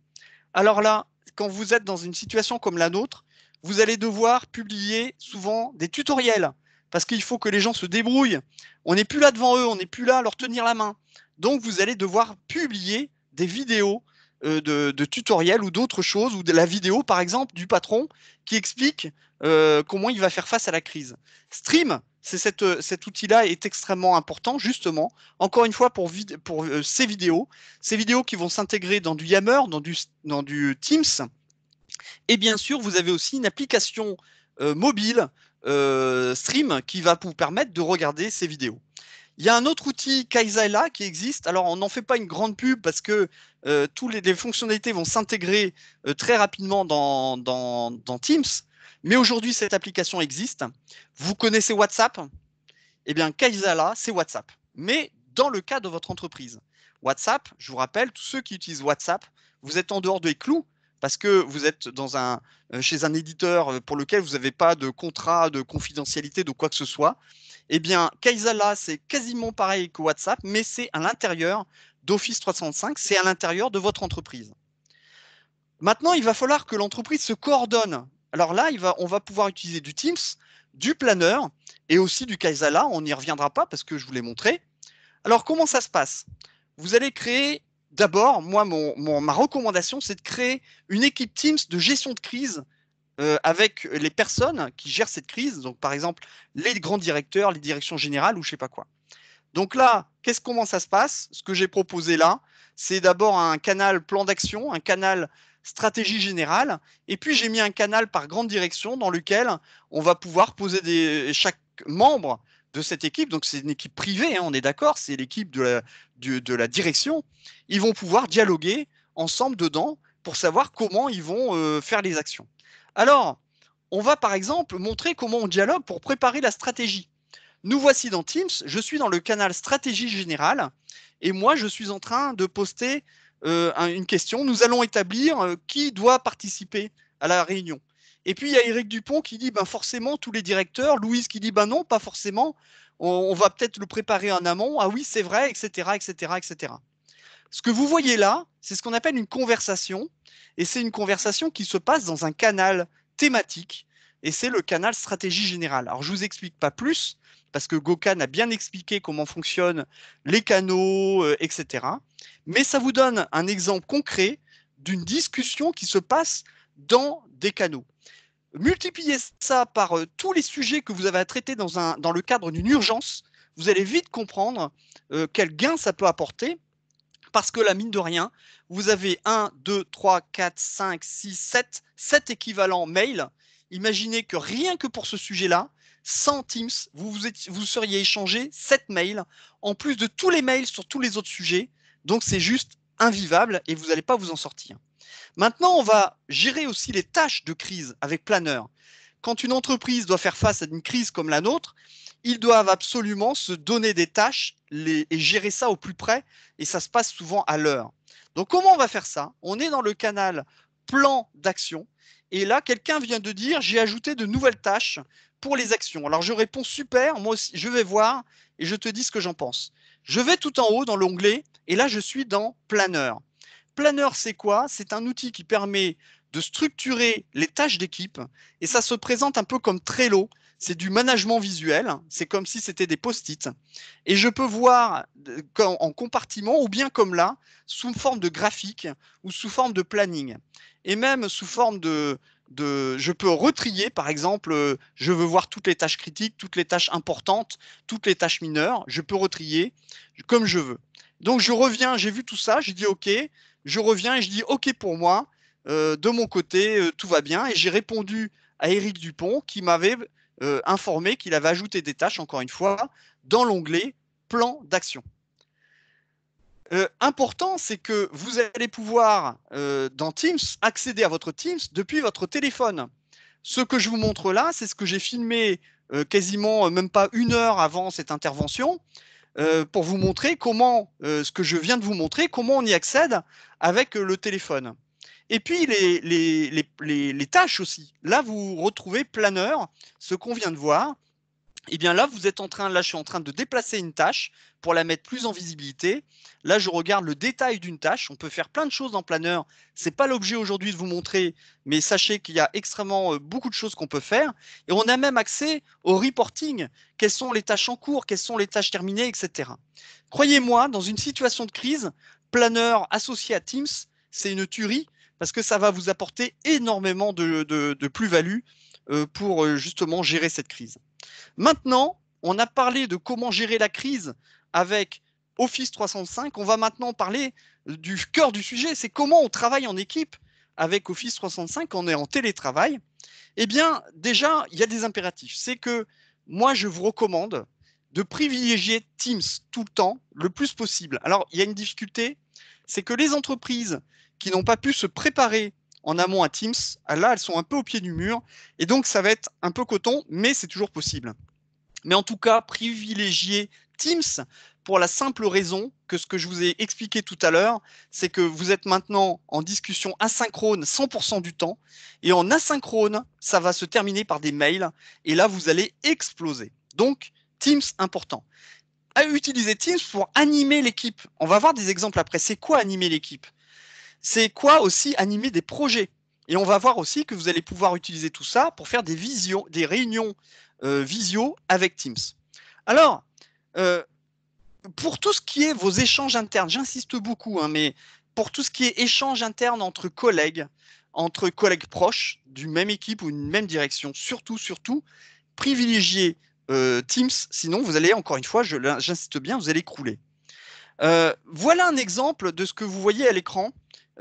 Alors là, quand vous êtes dans une situation comme la nôtre, vous allez devoir publier souvent des tutoriels parce qu'il faut que les gens se débrouillent. On n'est plus là devant eux, on n'est plus là à leur tenir la main. Donc vous allez devoir publier des vidéos euh, de, tutoriels ou d'autres choses, ou de la vidéo par exemple du patron qui explique euh, comment il va faire face à la crise. Stream, euh, cet outil-là est extrêmement important, justement, encore une fois, pour, euh, ces vidéos, ces vidéos qui vont s'intégrer dans du Yammer, dans du, Teams. Et bien sûr, vous avez aussi une application euh, mobile Stream qui va vous permettre de regarder ces vidéos. Il y a un autre outil Kaizaila qui existe. Alors, on n'en fait pas une grande pub parce que toutes les, fonctionnalités vont s'intégrer très rapidement dans Teams. Mais aujourd'hui, cette application existe. Vous connaissez WhatsApp Eh bien, Kaizala, c'est WhatsApp. Mais dans le cas de votre entreprise. WhatsApp, je vous rappelle, tous ceux qui utilisent WhatsApp, vous êtes en dehors des clous parce que vous êtes dans un, euh, chez un éditeur euh, pour lequel vous n'avez pas de contrat de confidentialité de quoi que ce soit. Eh bien, Kaizala, c'est quasiment pareil que WhatsApp, mais c'est à l'intérieur d'Office 365, c'est à l'intérieur de votre entreprise. Maintenant, il va falloir que l'entreprise se coordonne alors là, on va pouvoir utiliser du Teams, du planeur et aussi du Kaisala. On n'y reviendra pas parce que je vous l'ai montré. Alors comment ça se passe Vous allez créer, d'abord, moi, ma recommandation, c'est de créer une équipe Teams de gestion de crise euh, avec les personnes qui gèrent cette crise, donc par exemple les grands directeurs, les directions générales ou je sais pas quoi. Donc là, qu'est-ce comment ça se passe Ce que j'ai proposé là, c'est d'abord un canal plan d'action, un canal stratégie générale. Et puis j'ai mis un canal par grande direction dans lequel on va pouvoir poser des, chaque membre de cette équipe, donc c'est une équipe privée, hein, on est d'accord, c'est l'équipe de la, la direction, ils vont pouvoir dialoguer ensemble dedans pour savoir comment ils vont euh, faire les actions. Alors, on va par exemple montrer comment on dialogue pour préparer la stratégie. Nous voici dans Teams, je suis dans le canal stratégie générale et moi je suis en train de poster euh, une question. Nous allons établir euh, qui doit participer à la réunion. Et puis il y a Éric Dupont qui dit ben forcément tous les directeurs, Louise qui dit ben non, pas forcément, on, va peut-être le préparer en amont, ah oui c'est vrai, etc., etc., etc. Ce que vous voyez là, c'est ce qu'on appelle une conversation, et c'est une conversation qui se passe dans un canal thématique, et c'est le canal stratégie générale. Alors je vous explique pas plus, parce que Gokan a bien expliqué comment fonctionnent les canaux, euh, etc. Mais ça vous donne un exemple concret d'une discussion qui se passe dans des canaux. Multipliez ça par euh, tous les sujets que vous avez à traiter dans, un, dans le cadre d'une urgence, vous allez vite comprendre euh, quel gain ça peut apporter, parce que la mine de rien, vous avez 1, 2, 3, 4, 5, 6, 7, 7 équivalents mails, Imaginez que rien que pour ce sujet-là, sans Teams, vous, vous, seriez échangé 7 mails, en plus de tous les mails sur tous les autres sujets. Donc c'est juste invivable et vous n'allez pas vous en sortir. Maintenant, on va gérer aussi les tâches de crise avec planeur. Quand une entreprise doit faire face à une crise comme la nôtre, ils doivent absolument se donner des tâches et gérer ça au plus près, et ça se passe souvent à l'heure. Donc comment on va faire ça On est dans le canal plan d'action, et là, quelqu'un vient de dire, j'ai ajouté de nouvelles tâches pour les actions. Alors je réponds super, moi aussi, je vais voir et je te dis ce que j'en pense. Je vais tout en haut dans l'onglet et là je suis dans planeur. Planeur, c'est quoi C'est un outil qui permet de structurer les tâches d'équipe et ça se présente un peu comme Trello. C'est du management visuel, c'est comme si c'était des post-it. Et je peux voir euh, en compartiment ou bien comme là, sous forme de graphique ou sous forme de planning. Et même sous forme de, je peux retrier, par exemple, euh, je veux voir toutes les tâches critiques, toutes les tâches importantes, toutes les tâches mineures. Je peux retrier comme je veux. Donc je reviens, j'ai vu tout ça, je dis OK. Je reviens et je dis OK pour moi. Euh, de mon côté, euh, tout va bien. Et j'ai répondu à Eric Dupont qui m'avait informé qu'il avait ajouté des tâches, encore une fois, dans l'onglet plan d'action. Euh, important, c'est que vous allez pouvoir, euh, dans Teams, accéder à votre Teams depuis votre téléphone. Ce que je vous montre là, c'est ce que j'ai filmé euh, quasiment même pas une heure avant cette intervention pour vous montrer comment, ce que je viens de vous montrer, comment on y accède avec le téléphone. Et puis les, les, tâches aussi. Là, vous retrouvez planeur, ce qu'on vient de voir et eh bien là, vous êtes en train, là, je suis en train de déplacer une tâche pour la mettre plus en visibilité. Là, je regarde le détail d'une tâche. On peut faire plein de choses dans Planeur. n'est pas l'objet aujourd'hui de vous montrer, mais sachez qu'il y a extrêmement euh, beaucoup de choses qu'on peut faire. Et on a même accès au reporting. Quelles sont les tâches en cours, quelles sont les tâches terminées, etc. Croyez-moi, dans une situation de crise, Planeur associé à Teams, c'est une tuerie parce que ça va vous apporter énormément de, plus-value euh, pour euh, justement gérer cette crise. Maintenant, on a parlé de comment gérer la crise avec Office 365. On va maintenant parler du cœur du sujet, c'est comment on travaille en équipe avec Office 365 quand on est en télétravail. Eh bien, déjà, il y a des impératifs. C'est que moi, je vous recommande de privilégier Teams tout le temps, le plus possible. Alors, il y a une difficulté, c'est que les entreprises qui n'ont pas pu se préparer en amont à Teams. Là, elles sont un peu au pied du mur. Et donc, ça va être un peu coton, mais c'est toujours possible. Mais en tout cas, privilégiez Teams pour la simple raison que ce que je vous ai expliqué tout à l'heure, c'est que vous êtes maintenant en discussion asynchrone 100% du temps. Et en asynchrone, ça va se terminer par des mails. Et là, vous allez exploser. Donc, Teams important. À utiliser Teams pour animer l'équipe. On va voir des exemples après. C'est quoi animer l'équipe c'est quoi aussi animer des projets. Et on va voir aussi que vous allez pouvoir utiliser tout ça pour faire des visions, des réunions euh, visio avec Teams. Alors, euh, pour tout ce qui est vos échanges internes, j'insiste beaucoup, hein, mais pour tout ce qui est échange interne entre collègues, entre collègues proches d'une même équipe ou d'une même direction, surtout, surtout, privilégiez euh, Teams, sinon vous allez, encore une fois, j'insiste bien, vous allez crouler. voilà un exemple de ce que vous voyez à l'écran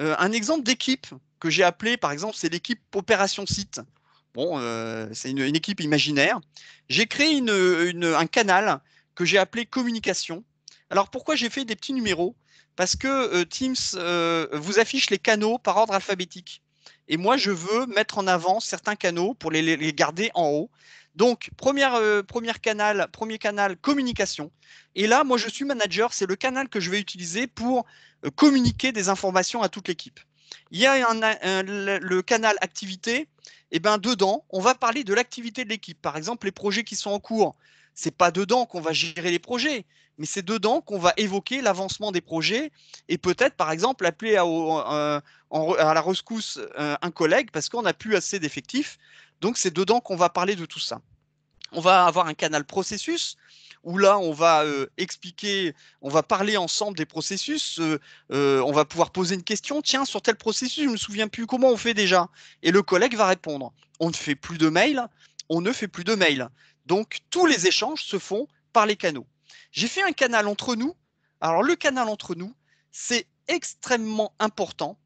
euh, un exemple d'équipe que j'ai appelé, par exemple, c'est l'équipe Opération Site. Bon, euh, c'est une, équipe imaginaire. J'ai créé un canal que j'ai appelé Communication. Alors pourquoi j'ai fait des petits numéros Parce que euh, Teams vous affiche les canaux par ordre alphabétique. Et moi, je veux mettre en avant certains canaux pour les garder en haut. Donc, première, euh, première canal, premier canal, communication. Et là, moi, je suis manager, c'est le canal que je vais utiliser pour euh, communiquer des informations à toute l'équipe. Il y a le, canal activité, et eh bien dedans, on va parler de l'activité de l'équipe. Par exemple, les projets qui sont en cours, c'est pas dedans qu'on va gérer les projets, mais c'est dedans qu'on va évoquer l'avancement des projets et peut-être, par exemple, appeler à, euh, à la rescousse un collègue parce qu'on n'a plus assez d'effectifs donc c'est dedans qu'on va parler de tout ça. On va avoir un canal processus où là on va euh, expliquer, on va parler ensemble des processus, euh, euh, on va pouvoir poser une question, tiens sur tel processus je me souviens plus comment on fait déjà, et le collègue va répondre. On ne fait plus de mail, on ne fait plus de mail. Donc tous les échanges se font par les canaux. J'ai fait un canal entre nous. Alors le canal entre nous, c'est extrêmement important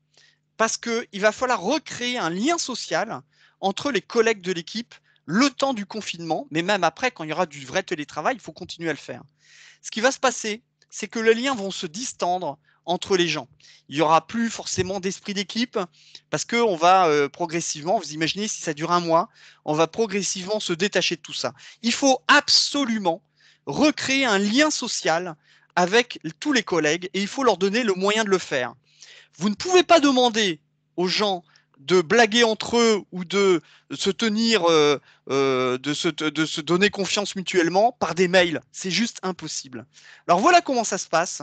parce qu'il va falloir recréer un lien social entre les collègues de l'équipe le temps du confinement, mais même après, quand il y aura du vrai télétravail, il faut continuer à le faire. Ce qui va se passer, c'est que les liens vont se distendre entre les gens. Il n'y aura plus forcément d'esprit d'équipe parce qu'on va euh, progressivement, vous imaginez si ça dure un mois, on va progressivement se détacher de tout ça. Il faut absolument recréer un lien social avec tous les collègues et il faut leur donner le moyen de le faire. Vous ne pouvez pas demander aux gens de blaguer entre eux ou de se tenir, euh, euh, de, se, de, se, donner confiance mutuellement par des mails. C'est juste impossible. Alors voilà comment ça se passe.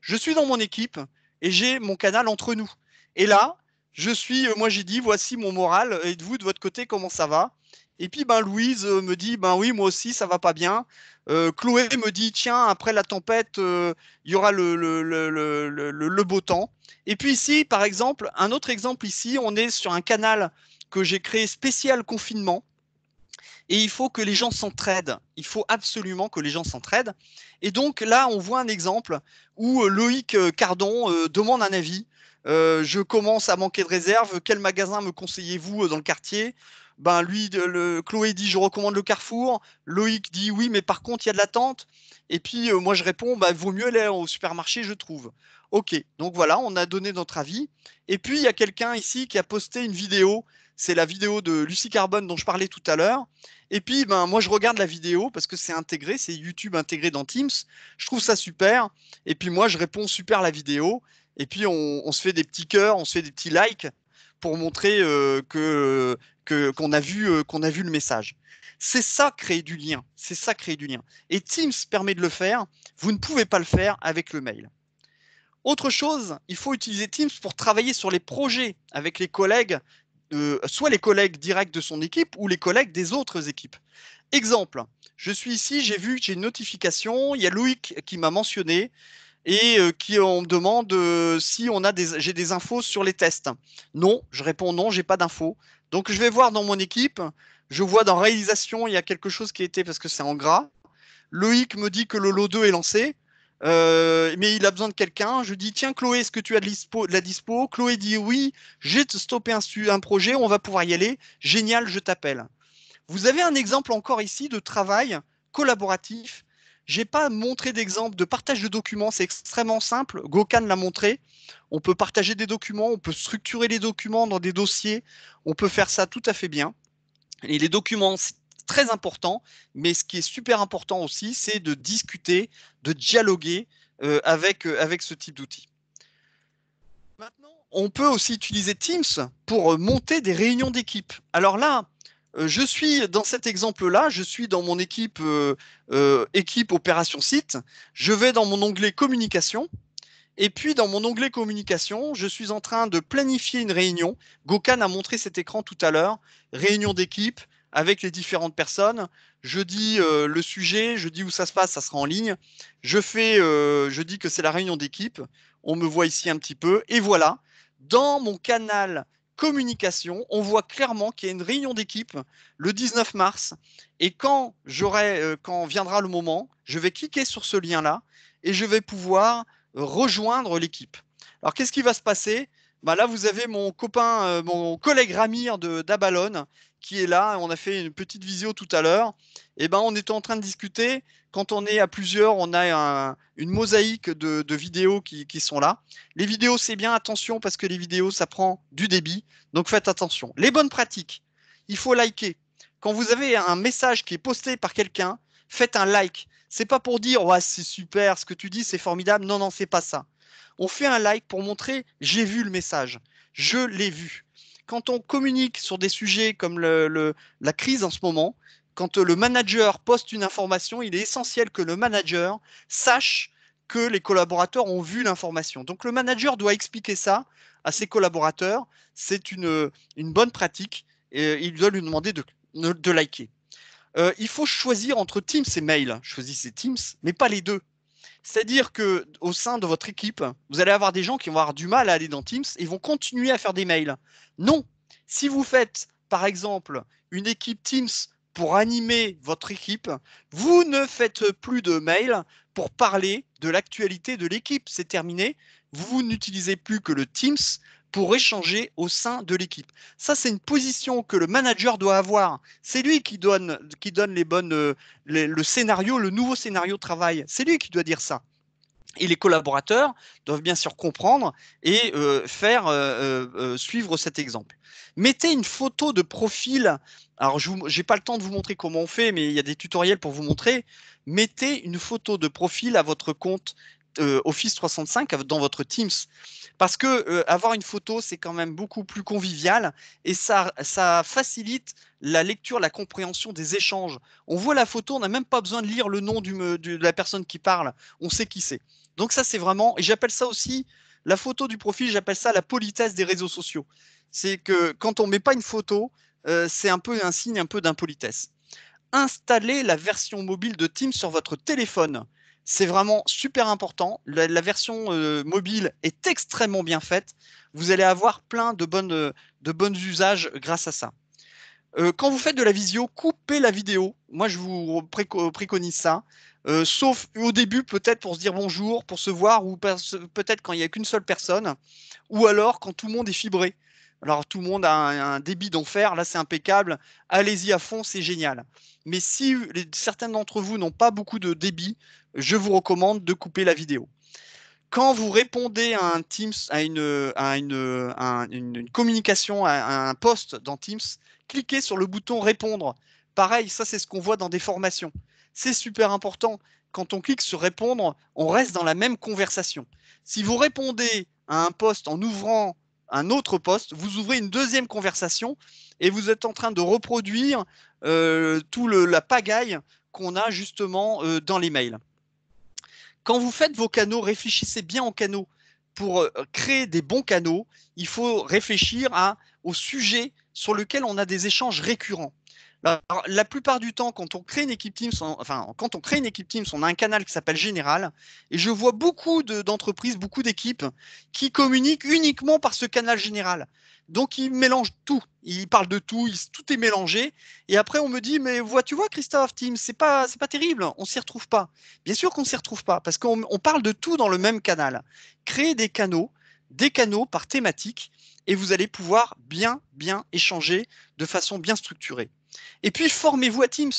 Je suis dans mon équipe et j'ai mon canal entre nous. Et là, je suis, euh, moi j'ai dit, voici mon moral. Et vous, de votre côté, comment ça va Et puis, ben, Louise euh, me dit, ben oui, moi aussi, ça va pas bien. Euh, Chloé me dit, tiens, après la tempête, il y aura le, beau temps. Et puis ici, par exemple, un autre exemple ici, on est sur un canal que j'ai créé spécial confinement. Et il faut que les gens s'entraident. Il faut absolument que les gens s'entraident. Et donc là, on voit un exemple où Loïc Cardon demande un avis. Euh, je commence à manquer de réserve, quel magasin me conseillez-vous euh, dans le quartier ben lui, le, Chloé dit je recommande le Carrefour, Loïc dit oui mais par contre il y a de l'attente, et puis euh, moi je réponds Il bah, vaut mieux aller au supermarché je trouve. Ok, donc voilà, on a donné notre avis, et puis il y a quelqu'un ici qui a posté une vidéo, c'est la vidéo de Lucie Carbone dont je parlais tout à l'heure, et puis ben, moi je regarde la vidéo parce que c'est intégré, c'est YouTube intégré dans Teams, je trouve ça super, et puis moi je réponds super la vidéo, et puis, on, se fait des petits cœurs, on se fait des petits likes pour montrer euh, que qu'on a vu euh, qu'on a vu le message. C'est ça créer du lien. C'est ça créer du lien. Et Teams permet de le faire. Vous ne pouvez pas le faire avec le mail. Autre chose, il faut utiliser Teams pour travailler sur les projets avec les collègues, euh, soit les collègues directs de son équipe ou les collègues des autres équipes. Exemple, je suis ici, j'ai vu, j'ai une notification, il y a Loïc qui m'a mentionné, et euh, qui euh, on me demande euh, si on a des, j'ai des infos sur les tests. Non, je réponds non, j'ai pas d'infos. Donc je vais voir dans mon équipe, je vois dans réalisation, il y a quelque chose qui était parce que c'est en gras. Loïc me dit que le lot 2 est lancé. mais il a besoin de quelqu'un. Je dis tiens Chloé, est-ce que tu as de, la dispo Chloé dit oui, j'ai stoppé un, un, projet, on va pouvoir y aller. Génial, je t'appelle. Vous avez un exemple encore ici de travail collaboratif j'ai pas montré d'exemple de partage de documents, c'est extrêmement simple. Gokan l'a montré. On peut partager des documents, on peut structurer les documents dans des dossiers, on peut faire ça tout à fait bien. Et les documents, c'est très important, mais ce qui est super important aussi, c'est de discuter, de dialoguer euh, avec, euh, avec ce type d'outils. Maintenant, on peut aussi utiliser Teams pour monter des réunions d'équipe. Alors là, euh, je suis dans cet exemple-là, je suis dans mon équipe, euh, euh, équipe opération site, je vais dans mon onglet communication, et puis, dans mon onglet communication, je suis en train de planifier une réunion. Gokan a montré cet écran tout à l'heure. Réunion d'équipe avec les différentes personnes. Je dis le sujet, je dis où ça se passe, ça sera en ligne. Je, fais, je dis que c'est la réunion d'équipe. On me voit ici un petit peu. Et voilà, dans mon canal communication. On voit clairement qu'il y a une réunion d'équipe le 19 mars. Et quand, euh, quand viendra le moment, je vais cliquer sur ce lien-là et je vais pouvoir rejoindre l'équipe. Alors, qu'est-ce qui va se passer bah, là vous avez mon copain, euh, mon collègue Ramir de d'Abalone qui est là. On a fait une petite visio tout à l'heure. Et eh ben on était en train de discuter. Quand on est à plusieurs, on a une mosaïque de, vidéos qui, sont là. Les vidéos, c'est bien attention parce que les vidéos, ça prend du débit. Donc faites attention. Les bonnes pratiques, il faut liker. Quand vous avez un message qui est posté par quelqu'un, faites un like. C'est pas pour dire ouais, c'est super, ce que tu dis, c'est formidable. Non, non, c'est pas ça on fait un like pour montrer j'ai vu le message, je l'ai vu. Quand on communique sur des sujets comme la crise en ce moment, quand le manager poste une information, il est essentiel que le manager sache que les collaborateurs ont vu l'information. Donc le manager doit expliquer ça à ses collaborateurs. C'est une, bonne pratique et il doit lui demander de, liker. Euh, il faut choisir entre Teams et Mail. Choisissez Teams, mais pas les deux. C'est-à-dire que au sein de votre équipe, vous allez avoir des gens qui vont avoir du mal à aller dans Teams et vont continuer à faire des mails. Non, si vous faites par exemple une équipe Teams pour animer votre équipe, vous ne faites plus de mails pour parler de l'actualité de l'équipe. C'est terminé. Vous n'utilisez plus que le Teams pour échanger au sein de l'équipe. Ça, c'est une position que le manager doit avoir. C'est lui qui donne, qui donne les bonnes, euh, le scénario, le nouveau scénario de travail. C'est lui qui doit dire ça. Et les collaborateurs doivent bien sûr comprendre et euh, faire euh, suivre cet exemple. Mettez une photo de profil. Alors, je n'ai pas le temps de vous montrer comment on fait, mais il y a des tutoriels pour vous montrer. Mettez une photo de profil à votre compte euh, Office 365 dans votre Teams. Parce que euh, avoir une photo, c'est quand même beaucoup plus convivial et ça, ça facilite la lecture, la compréhension des échanges. On voit la photo, on n'a même pas besoin de lire le nom du, de la personne qui parle, on sait qui c'est. Donc ça, c'est vraiment, et j'appelle ça aussi la photo du profil, j'appelle ça la politesse des réseaux sociaux. C'est que quand on ne met pas une photo, euh, c'est un peu un signe un peu d'impolitesse. Installez la version mobile de Teams sur votre téléphone. C'est vraiment super important. La, version euh, mobile est extrêmement bien faite. Vous allez avoir plein de bonnes, euh, de usages grâce à ça. Euh, quand vous faites de la visio, coupez la vidéo. Moi, je vous préconise ça. sauf au début, peut-être pour se dire bonjour, pour se voir, ou peut-être quand il n'y a qu'une seule personne, ou alors quand tout le monde est fibré. Alors tout le monde a un, débit d'enfer, là c'est impeccable, allez-y à fond, c'est génial. Mais si certains d'entre vous n'ont pas beaucoup de débit, je vous recommande de couper la vidéo. Quand vous répondez à un Teams, à une, communication, à, à un poste dans Teams, cliquez sur le bouton répondre. Pareil, ça c'est ce qu'on voit dans des formations. C'est super important. Quand on clique sur répondre, on reste dans la même conversation. Si vous répondez à un poste en ouvrant un autre poste, vous ouvrez une deuxième conversation et vous êtes en train de reproduire euh, tout le, la pagaille qu'on a justement euh, dans les mails. Quand vous faites vos canaux, réfléchissez bien aux canaux. Pour euh, créer des bons canaux, il faut réfléchir à, au sujet sur lequel on a des échanges récurrents. Alors, la plupart du temps, quand on crée une équipe Teams, on, enfin, quand on crée une équipe Teams, on a un canal qui s'appelle Général, et je vois beaucoup d'entreprises, beaucoup d'équipes qui communiquent uniquement par ce canal général. Donc, ils mélangent tout, ils parlent de tout, tout est mélangé. Et après, on me dit, mais vois, tu vois, Christophe, Teams, c'est pas, pas terrible, on s'y retrouve pas. Bien sûr qu'on s'y retrouve pas, parce qu'on parle de tout dans le même canal. Créer des canaux, des canaux par thématique, et vous allez pouvoir bien, bien échanger de façon bien structurée. Et puis, formez-vous à Teams.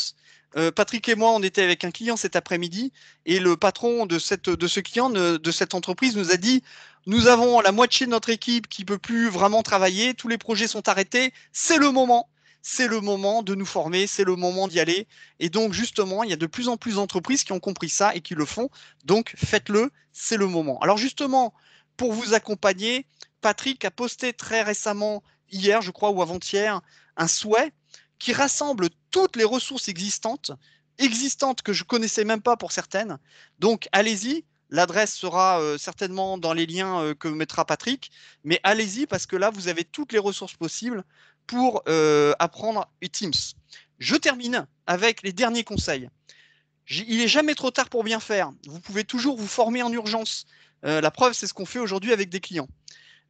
Euh, Patrick et moi, on était avec un client cet après-midi et le patron de, de ce client, de cette entreprise, nous a dit Nous avons la moitié de notre équipe qui ne peut plus vraiment travailler, tous les projets sont arrêtés, c'est le moment. C'est le moment de nous former, c'est le moment d'y aller. Et donc, justement, il y a de plus en plus d'entreprises qui ont compris ça et qui le font. Donc, faites-le, c'est le moment. Alors, justement, pour vous accompagner, Patrick a posté très récemment, hier, je crois, ou avant-hier, un souhait qui rassemble toutes les ressources existantes, existantes que je ne connaissais même pas pour certaines. Donc allez-y, l'adresse sera euh, certainement dans les liens euh, que mettra Patrick, mais allez-y parce que là vous avez toutes les ressources possibles pour euh, apprendre Teams. Je termine avec les derniers conseils. il n'est jamais trop tard pour bien faire. Vous pouvez toujours vous former en urgence. la preuve, c'est ce qu'on fait aujourd'hui avec des clients.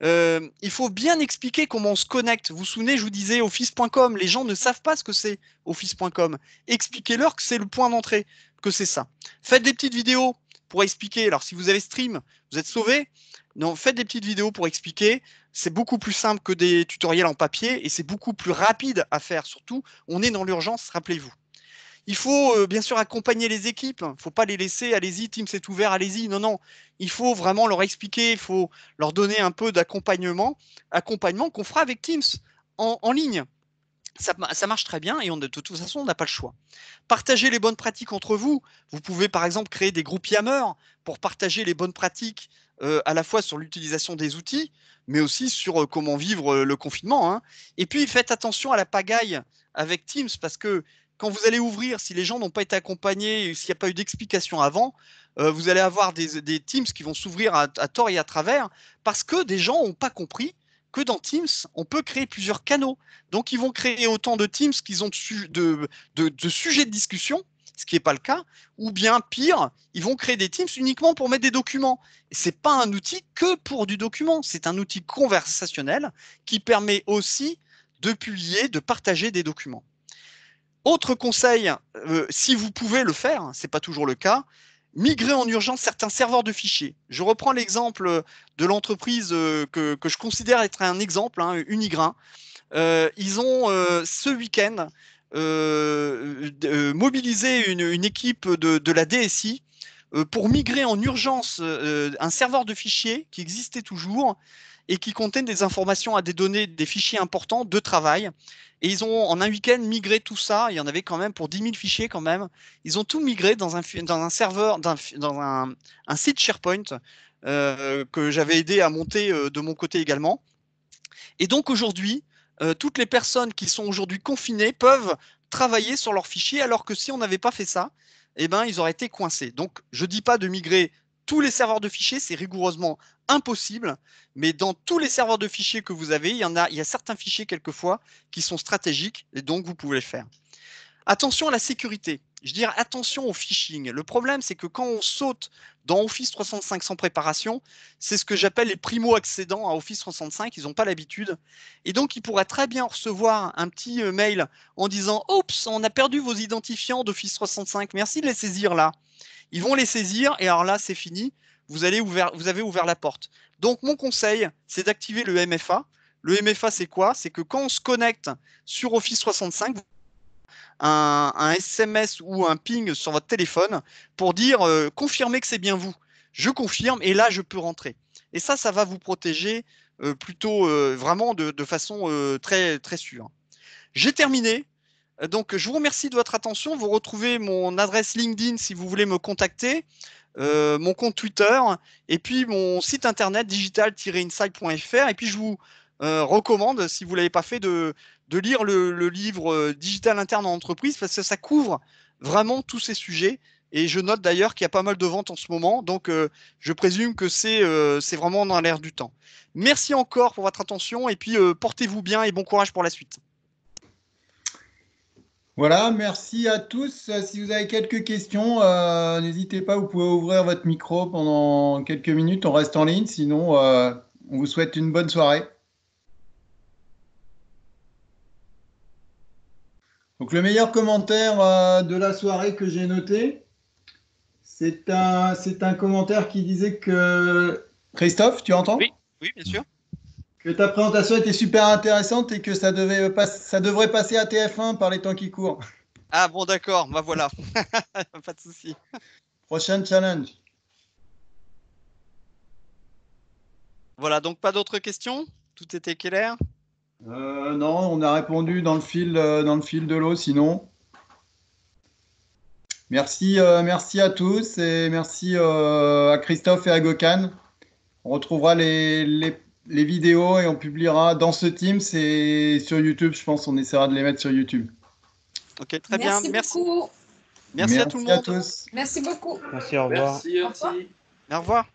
Euh, il faut bien expliquer comment on se connecte. Vous vous souvenez, je vous disais office.com, les gens ne savent pas ce que c'est office.com. Expliquez-leur que c'est le point d'entrée, que c'est ça. Faites des petites vidéos pour expliquer. Alors si vous avez stream, vous êtes sauvé. Non, faites des petites vidéos pour expliquer. C'est beaucoup plus simple que des tutoriels en papier et c'est beaucoup plus rapide à faire. Surtout, on est dans l'urgence, rappelez-vous. Il faut euh, bien sûr accompagner les équipes. Il ne faut pas les laisser, allez-y, Teams c'est ouvert, allez-y. Non, non. Il faut vraiment leur expliquer, il faut leur donner un peu d'accompagnement, accompagnement qu'on fera avec Teams en, ligne. Bah, ça, marche très bien et on, de toute façon, on n'a pas le choix. Partagez les bonnes pratiques entre vous. Vous pouvez par exemple créer des groupes Yammer pour partager les bonnes pratiques euh, à la fois sur l'utilisation des outils, mais aussi sur euh, comment vivre le confinement. Hein. Et puis faites attention à la pagaille avec Teams parce que quand vous allez ouvrir, si les gens n'ont pas été accompagnés, s'il n'y a pas eu d'explication avant, euh, vous allez avoir des, Teams qui vont s'ouvrir à, tort et à travers parce que des gens n'ont pas compris que dans Teams, on peut créer plusieurs canaux. Donc, ils vont créer autant de Teams qu'ils ont de, de sujets de discussion, ce qui n'est pas le cas. Ou bien, pire, ils vont créer des Teams uniquement pour mettre des documents. Ce n'est pas un outil que pour du document. C'est un outil conversationnel qui permet aussi de publier, de partager des documents. Autre conseil, euh, si vous pouvez le faire, ce n'est pas toujours le cas, migrer en urgence certains serveurs de fichiers. Je reprends l'exemple de l'entreprise euh, que, je considère être un exemple, hein, Unigrain. Euh, ils ont ce week-end mobilisé une, équipe de, de, la DSI pour migrer en urgence un serveur de fichiers qui existait toujours et qui contiennent des informations à des données, des fichiers importants de travail. Et ils ont, en un week-end, migré tout ça. Il y en avait quand même pour 10 000 fichiers quand même. Ils ont tout migré dans un, serveur, dans, un, site SharePoint euh, que j'avais aidé à monter euh, de mon côté également. Et donc aujourd'hui, euh, toutes les personnes qui sont aujourd'hui confinées peuvent travailler sur leurs fichiers, alors que si on n'avait pas fait ça, eh ben, ils auraient été coincés. Donc, je ne dis pas de migrer tous les serveurs de fichiers, c'est rigoureusement impossible, mais dans tous les serveurs de fichiers que vous avez, il y en a, il y a certains fichiers quelquefois qui sont stratégiques et donc vous pouvez le faire. Attention à la sécurité. Je dirais attention au phishing. Le problème, c'est que quand on saute dans Office 365 sans préparation, c'est ce que j'appelle les primo-accédants à Office 365. Ils n'ont pas l'habitude. Et donc, ils pourraient très bien recevoir un petit euh, mail en disant Oups, on a perdu vos identifiants d'Office 365. Merci de les saisir là. Ils vont les saisir et alors là, c'est fini vous, avez ouvert la porte. Donc mon conseil, c'est d'activer le MFA. Le MFA, c'est quoi C'est que quand on se connecte sur Office 65, un, un, SMS ou un ping sur votre téléphone pour dire euh, confirmez que c'est bien vous. Je confirme et là je peux rentrer. Et ça, ça va vous protéger euh, plutôt euh, vraiment de, façon très très sûre. J'ai terminé. Donc je vous remercie de votre attention. Vous retrouvez mon adresse LinkedIn si vous voulez me contacter. Euh, mon compte Twitter et puis mon site internet digital-insight.fr. Et puis je vous euh, recommande, si vous ne l'avez pas fait, de, lire le, livre euh, Digital interne en entreprise parce que ça couvre vraiment tous ces sujets. Et je note d'ailleurs qu'il y a pas mal de ventes en ce moment, donc je présume que c'est vraiment dans l'air du temps. Merci encore pour votre attention et puis portez-vous bien et bon courage pour la suite. Voilà, merci à tous. Euh, si vous avez quelques questions, euh, n'hésitez pas, vous pouvez ouvrir votre micro pendant quelques minutes. On reste en ligne, sinon euh, on vous souhaite une bonne soirée. Donc le meilleur commentaire de la soirée que j'ai noté, c'est un, un commentaire qui disait que... Christophe, tu entends Oui, oui, bien sûr ta présentation était super intéressante et que ça, devait pas, ça devrait passer à TF1 par les temps qui courent. Ah bon, d'accord, bah voilà, pas de souci. Prochaine challenge. Voilà, donc pas d'autres questions Tout était clair euh, Non, on a répondu dans le fil, euh, dans le fil de l'eau, sinon. Merci, euh, merci à tous et merci à Christophe et à Gokan. On retrouvera les, les les vidéos et on publiera dans ce team. C'est sur YouTube, je pense. On essaiera de les mettre sur YouTube. Ok, très bien. Merci. Beaucoup. Merci, à tout le monde. tous. Merci beaucoup. Merci, au revoir. Merci, merci. Au revoir.